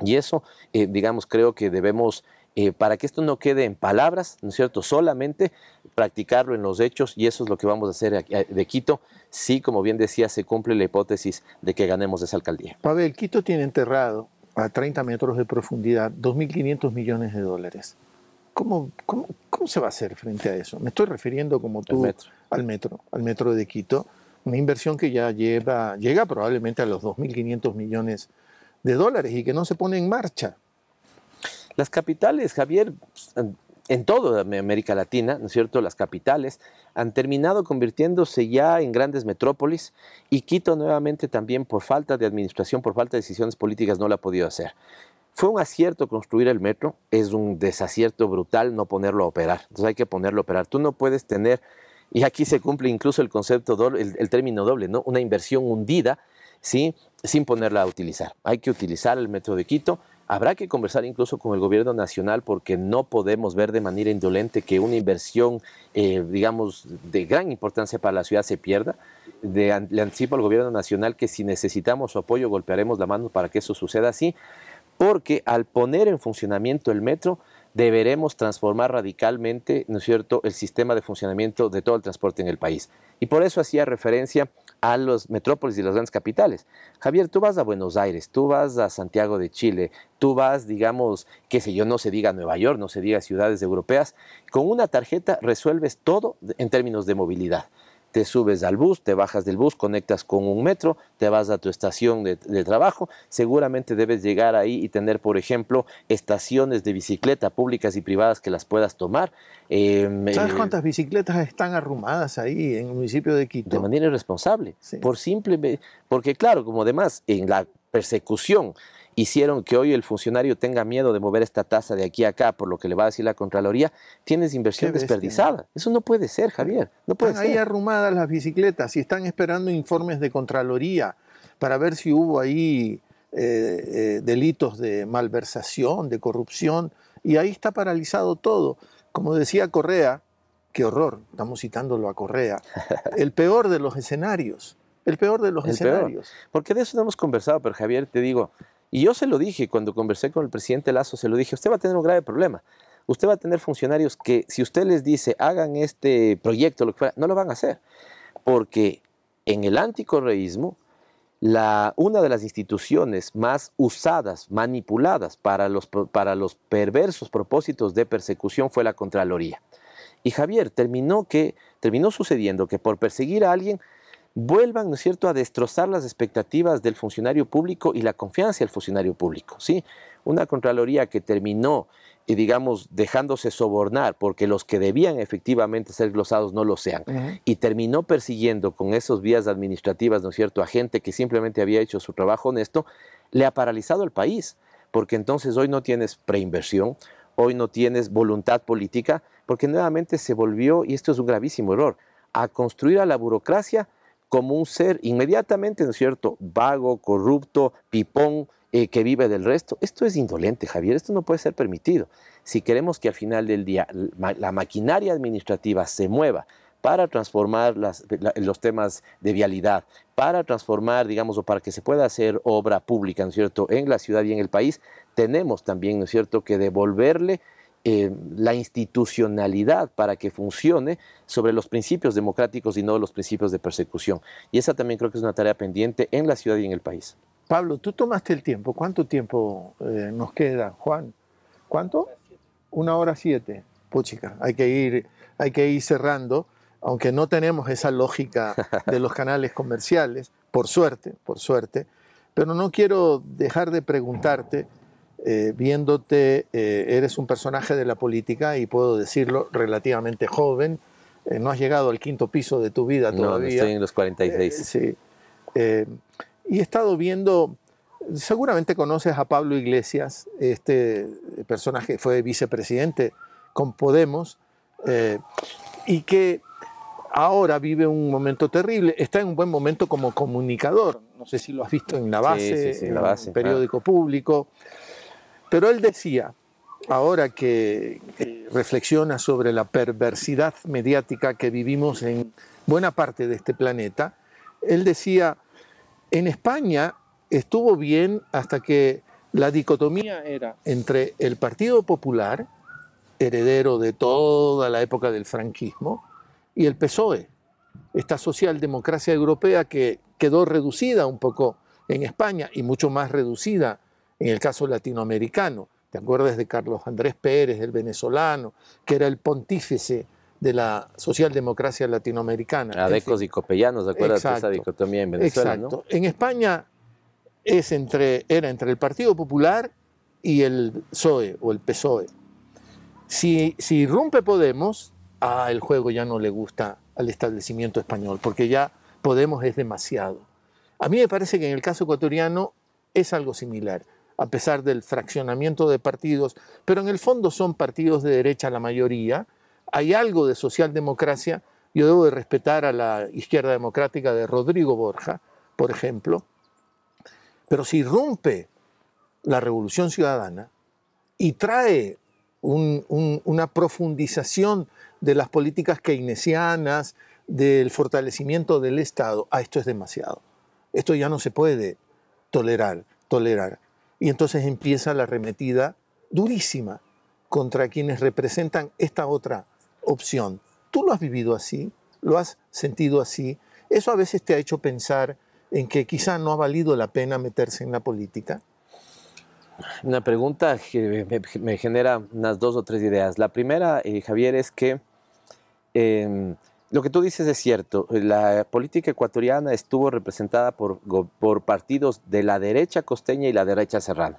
Y eso, eh, digamos, creo que debemos, eh, para que esto no quede en palabras, ¿no es cierto?, solamente practicarlo en los hechos y eso es lo que vamos a hacer eh, de Quito, si, como bien decía, se cumple la hipótesis de que ganemos esa alcaldía. Pavel, Quito tiene enterrado a 30 metros de profundidad 2.500 millones de dólares. ¿Cómo, se va a hacer frente a eso? Me estoy refiriendo, como tú, metro. al metro, al metro de Quito, una inversión que ya lleva, llega probablemente a los 2.500 millones de dólares y que no se pone en marcha. Las capitales, Javier, en toda América Latina, ¿no es cierto? Las capitales han terminado convirtiéndose ya en grandes metrópolis y Quito nuevamente también por falta de administración, por falta de decisiones políticas no lo ha podido hacer. Fue un acierto construir el metro, es un desacierto brutal no ponerlo a operar. Entonces hay que ponerlo a operar. Tú no puedes tener, y aquí se cumple incluso el concepto el, término doble, ¿no? Una inversión hundida, ¿sí? Sin ponerla a utilizar. Hay que utilizar el metro de Quito. Habrá que conversar incluso con el gobierno nacional porque no podemos ver de manera indolente que una inversión, eh, digamos, de gran importancia para la ciudad se pierda. le anticipo al gobierno nacional que si necesitamos su apoyo golpearemos la mano para que eso suceda así porque al poner en funcionamiento el metro deberemos transformar radicalmente, ¿no es cierto?, el sistema de funcionamiento de todo el transporte en el país. Y por eso hacía referencia a las metrópolis y las grandes capitales. Javier, tú vas a Buenos Aires, tú vas a Santiago de Chile, tú vas, digamos, qué sé yo, no se diga Nueva York, no se diga ciudades europeas, con una tarjeta resuelves todo en términos de movilidad te subes al bus, te bajas del bus, conectas con un metro, te vas a tu estación de, trabajo. Seguramente debes llegar ahí y tener, por ejemplo, estaciones de bicicleta públicas y privadas que las puedas tomar. Em, ¿Sabes eh, cuántas bicicletas están arrumadas ahí en el municipio de Quito? De manera irresponsable, por simple, porque claro, como además en la persecución hicieron que hoy el funcionario tenga miedo de mover esta tasa de aquí a acá por lo que le va a decir la Contraloría, tienes inversión desperdiciada. Eso no puede ser, Javier. No pueden están ahí arrumadas las bicicletas y están esperando informes de Contraloría para ver si hubo ahí eh, eh, delitos de malversación, de corrupción, y ahí está paralizado todo. Como decía Correa, qué horror, estamos citándolo a Correa, el peor de los escenarios, el peor de los escenarios. Porque de eso no hemos conversado, pero Javier, te digo, y yo se lo dije cuando conversé con el presidente Lazo, se lo dije, usted va a tener un grave problema. Usted va a tener funcionarios que si usted les dice hagan este proyecto, no lo van a hacer. Porque en el anticorreísmo, una de las instituciones más usadas, manipuladas para los, para los perversos propósitos de persecución fue la Contraloría. Y Javier, terminó, que, terminó sucediendo que por perseguir a alguien vuelvan, ¿no es cierto?, a destrozar las expectativas del funcionario público y la confianza del funcionario público, ¿sí? Una Contraloría que terminó, eh, digamos, dejándose sobornar porque los que debían efectivamente ser glosados no lo sean, y terminó persiguiendo con esas vías administrativas, ¿no es cierto?, a gente que simplemente había hecho su trabajo honesto, le ha paralizado el país, porque entonces hoy no tienes preinversión, hoy no tienes voluntad política, porque nuevamente se volvió, y esto es un gravísimo error, a construir a la burocracia como un ser inmediatamente, ¿no es cierto?, vago, corrupto, pipón, eh, que vive del resto. Esto es indolente, Javier, esto no puede ser permitido. Si queremos que al final del día la maquinaria administrativa se mueva para transformar los temas de vialidad, para transformar, digamos, o para que se pueda hacer obra pública, ¿no es cierto?, en la ciudad y en el país, tenemos también, ¿no es cierto?, que devolverle eh, la institucionalidad para que funcione sobre los principios democráticos y no los principios de persecución. Y esa también creo que es una tarea pendiente en la ciudad y en el país. Pablo, tú tomaste el tiempo. ¿Cuánto tiempo eh, nos queda, Juan? ¿Cuánto? Una hora siete. Puchica, hay que ir, hay que ir cerrando, aunque no tenemos esa lógica de los canales comerciales, por suerte, por suerte. Pero no quiero dejar de preguntarte eh, viéndote, eh, eres un personaje de la política y puedo decirlo relativamente joven, eh, no has llegado al quinto piso de tu vida todavía. No, estoy en los 46. sí. y he estado viendo, seguramente conoces a Pablo Iglesias, este personaje fue vicepresidente con Podemos y que ahora vive un momento terrible, está en un buen momento como comunicador, no sé si lo has visto en la base, en periódico público. Pero él decía, ahora que reflexiona sobre la perversidad mediática que vivimos en buena parte de este planeta, él decía, en España estuvo bien hasta que la dicotomía era entre el Partido Popular, heredero de toda la época del franquismo, y el PSOE, esta socialdemocracia europea que quedó reducida un poco en España y mucho más reducida en el caso latinoamericano. ¿Te acuerdas de Carlos Andrés Pérez, el venezolano, que era el pontífice de la socialdemocracia latinoamericana? Adecos ah, este y copellanos, ¿te acuerdas de esa dicotomía en Venezuela? Exacto. En España es entre, era entre el Partido Popular y el PSOE o el PSOE. Si, si Podemos, ah, el juego ya no le gusta al establecimiento español, porque ya Podemos es demasiado. A mí me parece que en el caso ecuatoriano es algo similar a pesar del fraccionamiento de partidos, pero en el fondo son partidos de derecha la mayoría. Hay algo de socialdemocracia. Yo debo de respetar a la izquierda democrática de Rodrigo Borja, por ejemplo. Pero si rompe la revolución ciudadana y trae una profundización de las políticas keynesianas, del fortalecimiento del Estado, a ah, esto es demasiado. Esto ya no se puede tolerar, tolerar. Y entonces empieza la arremetida durísima contra quienes representan esta otra opción. Tú lo has vivido así, lo has sentido así. Eso a veces te ha hecho pensar en que quizá no ha valido la pena meterse en la política. Una pregunta que me genera unas dos o tres ideas. La primera, eh, Javier, es que em, lo que tú dices es cierto. La política ecuatoriana estuvo representada por, por partidos de la derecha costeña y la derecha serrana.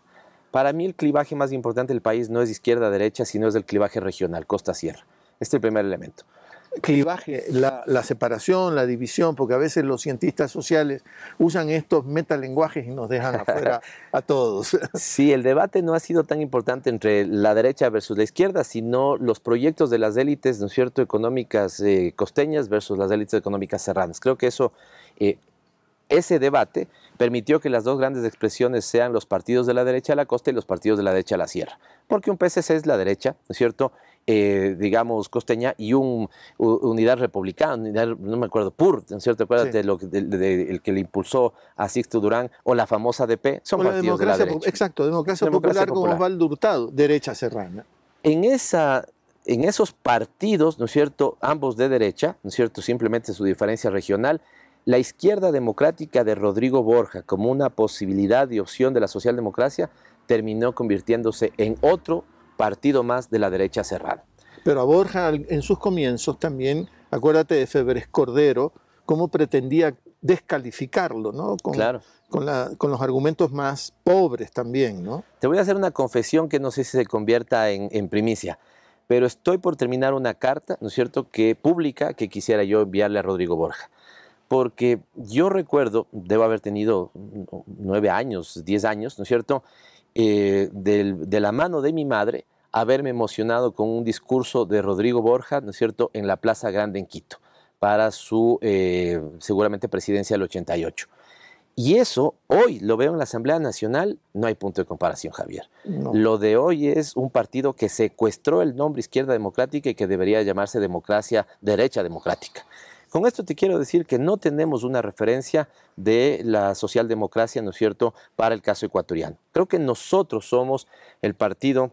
Para mí el clivaje más importante del país no es izquierda-derecha, sino es el clivaje regional, costa-sierra. Este es el primer elemento clivaje, la, la, separación, la división, porque a veces los cientistas sociales usan estos metalenguajes y nos dejan afuera a todos. Sí, el debate no ha sido tan importante entre la derecha versus la izquierda, sino los proyectos de las élites, ¿no cierto?, económicas eh, costeñas versus las élites económicas serranas. Creo que eso, eh, ese debate permitió que las dos grandes expresiones sean los partidos de la derecha a la costa y los partidos de la derecha a la sierra, porque un PCC es la derecha, ¿no es cierto?, eh, digamos, costeña y un Unidad Republicana, no me acuerdo, PUR, ¿no es cierto? ¿te acuerdas? de lo que, que le impulsó a Sixto Durán o la famosa DP, son partidos derecha. Exacto, Democracia, Popular, como con Osvaldo Hurtado, derecha serrana. En esa en esos partidos, ¿no es cierto?, ambos de derecha, ¿no es cierto?, simplemente su diferencia regional, la izquierda democrática de Rodrigo Borja como una posibilidad y opción de la socialdemocracia terminó convirtiéndose en otro partido más de la derecha cerrada. Pero a Borja, en sus comienzos también, acuérdate de Febres Cordero, cómo pretendía descalificarlo, ¿no? Con, con, la, con, los argumentos más pobres también, ¿no? Te voy a hacer una confesión que no sé si se convierta en, primicia, pero estoy por terminar una carta, ¿no es cierto?, que pública que quisiera yo enviarle a Rodrigo Borja. Porque yo recuerdo, debo haber tenido mm, nueve años, diez años, ¿no es cierto?, eh, de la mano de mi madre, haberme emocionado con un discurso de Rodrigo Borja, ¿no es cierto?, en la Plaza Grande en Quito, para su eh, seguramente presidencia del 88. Y eso hoy lo veo en la Asamblea Nacional, no hay punto de comparación, Javier. Lo de hoy es un partido que secuestró el nombre Izquierda Democrática y que debería llamarse Democracia Derecha Democrática. Con esto te quiero decir que no tenemos una referencia de la socialdemocracia, ¿no es cierto?, para el caso ecuatoriano. Creo que nosotros somos el partido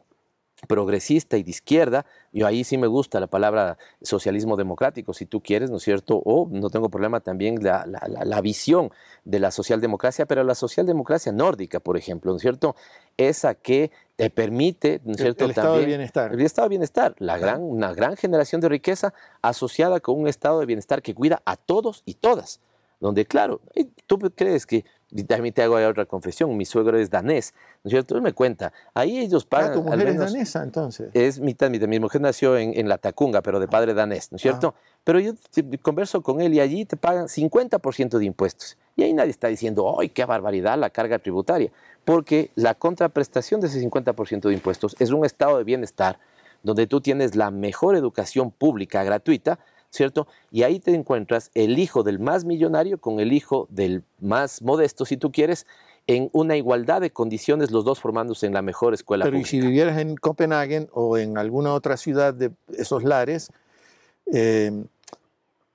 progresista y de izquierda, yo ahí sí me gusta la palabra socialismo democrático, si tú quieres, ¿no es cierto? O no tengo problema también la, visión de la socialdemocracia, pero la socialdemocracia nórdica, por ejemplo, ¿no es cierto? Esa que te permite, ¿no es cierto? El, el estado de bienestar. El estado de bienestar, la gran, una gran generación de riqueza asociada con un estado de bienestar que cuida a todos y todas, donde claro, tú crees que también te hago otra confesión, mi suegro es danés, ¿no es cierto? Él me cuenta, ahí ellos ah, pagan... tu mujer es danesa entonces. Es mitad, mitad, mi mujer nació en, en La Tacunga, pero de ah. padre danés, ¿no es ah. cierto? Pero yo converso con él y allí te pagan 50% de impuestos. Y ahí nadie está diciendo, ¡ay, qué barbaridad la carga tributaria! Porque la contraprestación de ese 50% de impuestos es un estado de bienestar donde tú tienes la mejor educación pública gratuita, ¿cierto? Y ahí te encuentras el hijo del más millonario con el hijo del más modesto, si tú quieres, en una igualdad de condiciones, los dos formándose en la mejor escuela Pero pública. Pero si vivieras en Copenhague o en alguna otra ciudad de esos lares, eh,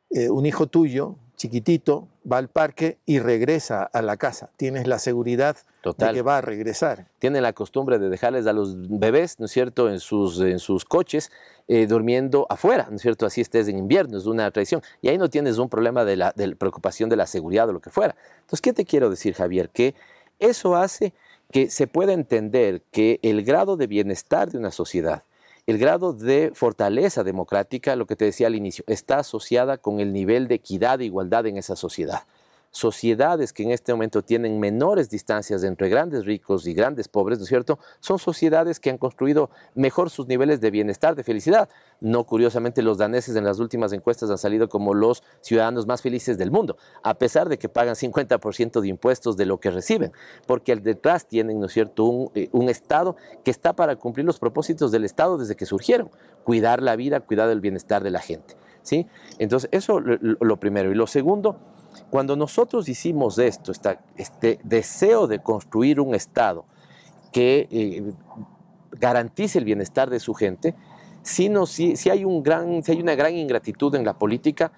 eh, un hijo tuyo chiquitito, va al parque y regresa a la casa. Tienes la seguridad de que va a regresar. Tiene la costumbre de dejarles a los bebés, ¿no es cierto?, en sus, en sus coches, eh, durmiendo afuera, ¿no es cierto? Así estés en invierno, es una tradición. Y ahí no tienes un problema de preocupación de la seguridad o lo que fuera. Entonces, ¿qué te quiero decir, Javier? Que eso hace que se pueda entender que el grado de bienestar de una sociedad el grado de fortaleza democrática, lo que te decía al inicio, está asociada con el nivel de equidad e igualdad en esa sociedad sociedades que en este momento tienen menores distancias entre grandes ricos y grandes pobres, ¿no es cierto? Son sociedades que han construido mejor sus niveles de bienestar, de felicidad. No curiosamente los daneses en las últimas encuestas han salido como los ciudadanos más felices del mundo, a pesar de que pagan 50% de impuestos de lo que reciben, porque detrás tienen, ¿no es cierto?, eh, un, Estado que está para cumplir los propósitos del Estado desde que surgieron, cuidar la vida, cuidar el bienestar de la gente. ¿Sí? Entonces, eso lo, primero. Y lo segundo cuando nosotros hicimos esto, este deseo de construir un Estado que eh, garantice el bienestar de su gente, si, hay un gran, si hay una gran ingratitud en la política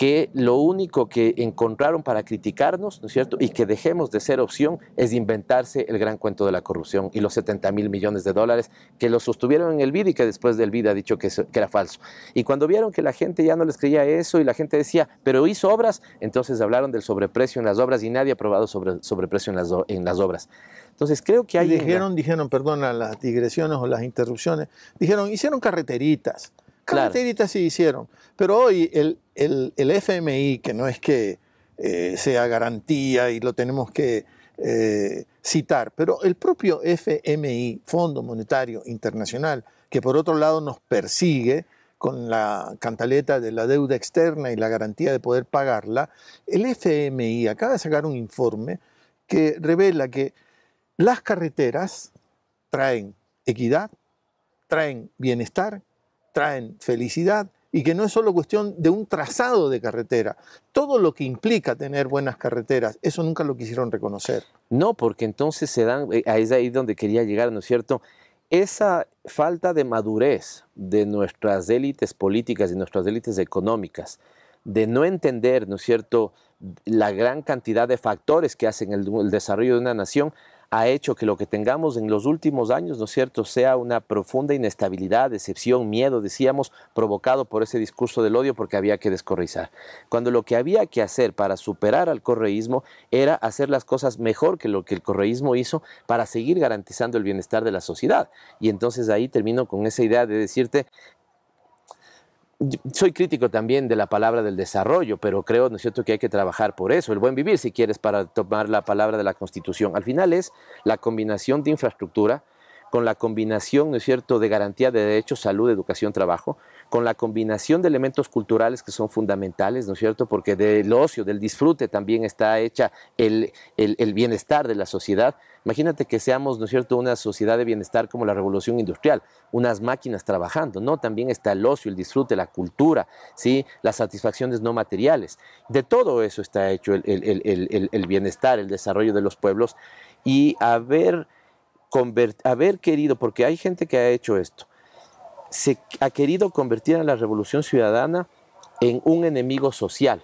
que lo único que encontraron para criticarnos, ¿no es cierto? Y que dejemos de ser opción es inventarse el gran cuento de la corrupción y los 70 mil millones de dólares que lo sostuvieron en el BID y que después del BID ha dicho que, que era falso. Y cuando vieron que la gente ya no les creía eso y la gente decía, pero hizo obras, entonces hablaron del sobreprecio en las obras y nadie ha probado sobre, sobreprecio en las, en las obras. Entonces creo que hay... dijeron, perdón, dijeron, las digresiones o las interrupciones, dijeron, hicieron carreteritas, Carreteritas sí hicieron. Pero hoy el, el, FMI, que no es que eh, sea garantía y lo tenemos que eh, citar, pero el propio FMI, Fondo Monetario Internacional, que por otro lado nos persigue con la cantaleta de la deuda externa y la garantía de poder pagarla, el FMI acaba de sacar un informe que revela que las carreteras traen equidad, traen bienestar traen felicidad y que no es solo cuestión de un trazado de carretera, todo lo que implica tener buenas carreteras, eso nunca lo quisieron reconocer. No, porque entonces se dan, eh, es ahí donde quería llegar, ¿no es cierto? Esa falta de madurez de nuestras élites políticas y nuestras élites económicas, de no entender, ¿no es cierto?, la gran cantidad de factores que hacen el desarrollo de una nación, ha hecho que lo que tengamos en los últimos años, ¿no es cierto?, sea una profunda inestabilidad, decepción, miedo, decíamos, provocado por ese discurso del odio porque había que descorrizar. Cuando lo que había que hacer para superar al correísmo era hacer las cosas mejor que lo que el correísmo hizo para seguir garantizando el bienestar de la sociedad. Y entonces ahí termino con esa idea de decirte soy crítico también de la palabra del desarrollo, pero creo, ¿no cierto?, que hay que trabajar por eso, el buen vivir, si quieres, para tomar la palabra de la Constitución. Al final es la combinación de infraestructura con la combinación, ¿no es cierto?, de garantía de derechos, salud, educación, trabajo, con la combinación de elementos culturales que son fundamentales, ¿no es cierto?, porque del ocio, del disfrute también está hecha el, bienestar de la sociedad. Imagínate que seamos, ¿no es cierto?, una sociedad de bienestar como la revolución industrial, unas máquinas trabajando, ¿no? También está el ocio, el disfrute, la cultura, ¿sí? Las satisfacciones no materiales. De todo eso está hecho el, el bienestar, el desarrollo de los pueblos y haber haber querido, porque hay gente que ha hecho esto, se ha querido convertir a la revolución ciudadana en un enemigo social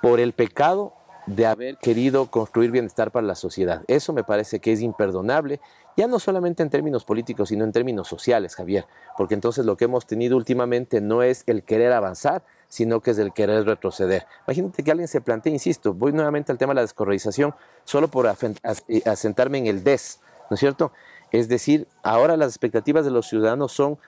por el pecado de haber querido construir bienestar para la sociedad. Eso me parece que es imperdonable, ya no solamente en términos políticos, sino en términos sociales, Javier, porque entonces lo que hemos tenido últimamente no es el querer avanzar, sino que es el querer retroceder. Imagínate que alguien se plantee, insisto, voy nuevamente al tema de la descorralización, solo por eh, asentarme en el des, ¿no es cierto? Es decir, ahora las expectativas de los ciudadanos son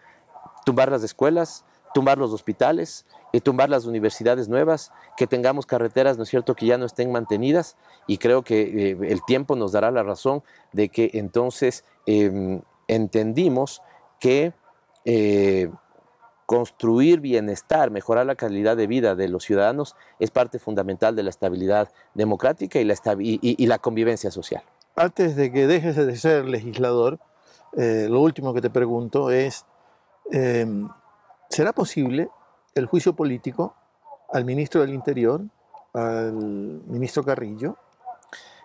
tumbar las escuelas, tumbar los hospitales, y tumbar las universidades nuevas, que tengamos carreteras, ¿no es cierto?, que ya no estén mantenidas y creo que eh, el tiempo nos dará la razón de que entonces em, entendimos que eh, construir bienestar, mejorar la calidad de vida de los ciudadanos es parte fundamental de la estabilidad democrática y la convivencia social antes de que dejes de ser legislador, eh, lo último que te pregunto es, em, ¿será posible el juicio político al ministro del Interior, al ministro Carrillo?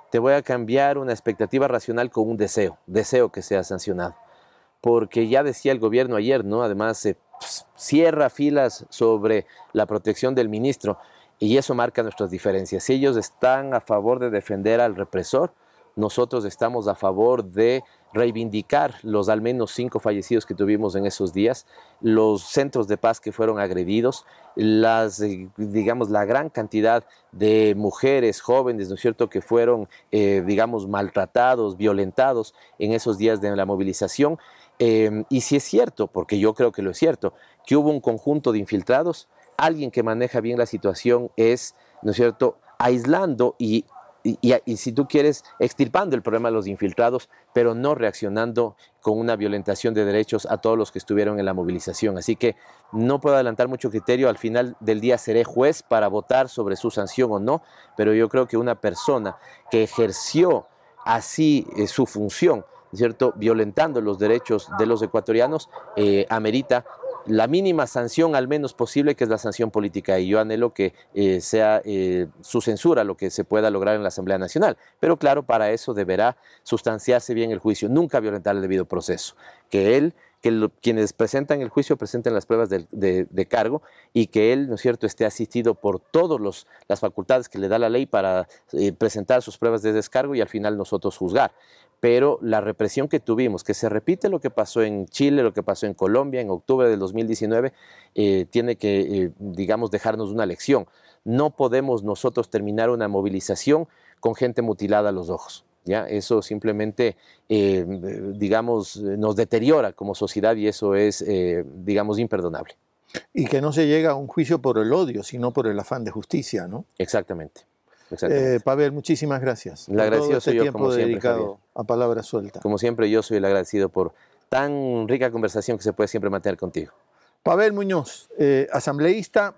Te voy a cambiar una expectativa racional con un deseo, deseo que sea sancionado. Porque ya decía el gobierno ayer, ¿no? Además, se pues, cierra filas sobre la protección del ministro y eso marca nuestras diferencias. Si ellos están a favor de defender al represor, nosotros estamos a favor de reivindicar los al menos cinco fallecidos que tuvimos en esos días, los centros de paz que fueron agredidos, las, eh, digamos, la gran cantidad de mujeres, jóvenes, ¿no es cierto?, que fueron, eh, digamos, maltratados, violentados en esos días de la movilización. Em, y si es cierto, porque yo creo que lo es cierto, que hubo un conjunto de infiltrados, alguien que maneja bien la situación es, ¿no es cierto?, aislando y y, si tú quieres, extirpando el problema de los infiltrados, pero no reaccionando con una violentación de derechos a todos los que estuvieron en la movilización. Así que no puedo adelantar mucho criterio, al final del día seré juez para votar sobre su sanción o no, pero yo creo que una persona que ejerció así eh, su función, ¿cierto?, violentando los derechos de los ecuatorianos, eh, amerita la mínima sanción al menos posible, que es la sanción política. Y yo anhelo que eh, sea eh, su censura lo que se pueda lograr en la Asamblea Nacional. Pero claro, para eso deberá sustanciarse bien el juicio, nunca violentar el debido proceso. Que él, que quienes presentan el juicio presenten las pruebas de, cargo y que él, ¿no es cierto?, esté asistido por todas las facultades que le da la ley para eh, presentar sus pruebas de descargo y al final nosotros juzgar pero la represión que tuvimos, que se repite lo que pasó en Chile, lo que pasó en Colombia en octubre del 2019, eh, tiene que, eh, digamos, dejarnos una lección. No podemos nosotros terminar una movilización con gente mutilada a los ojos. ¿ya? Eso simplemente, eh, digamos, nos deteriora como sociedad y eso es, digamos, imperdonable. Y que no se llega a un juicio por el odio, sino por el afán de justicia, ¿no? Exactamente. Eh, Pavel, muchísimas gracias. por todo este tiempo dedicado a palabra suelta. Como siempre, yo soy el agradecido por tan rica conversación que se puede siempre mantener contigo. Pavel Muñoz, eh, asambleísta,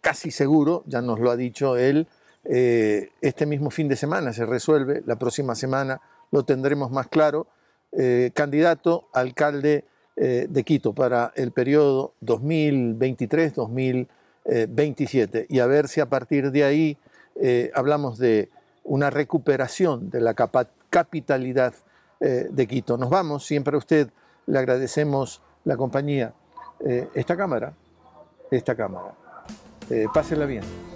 casi seguro, ya nos lo ha dicho él, eh, este mismo fin de semana se resuelve, la próxima semana lo tendremos más claro, candidato alcalde de Quito para el periodo 2023-2027 y a ver si a partir de ahí eh, hablamos de una recuperación de la capitalidad eh, de Quito. Nos vamos, siempre a usted le agradecemos la compañía. Eh, esta cámara, esta cámara. pásela bien.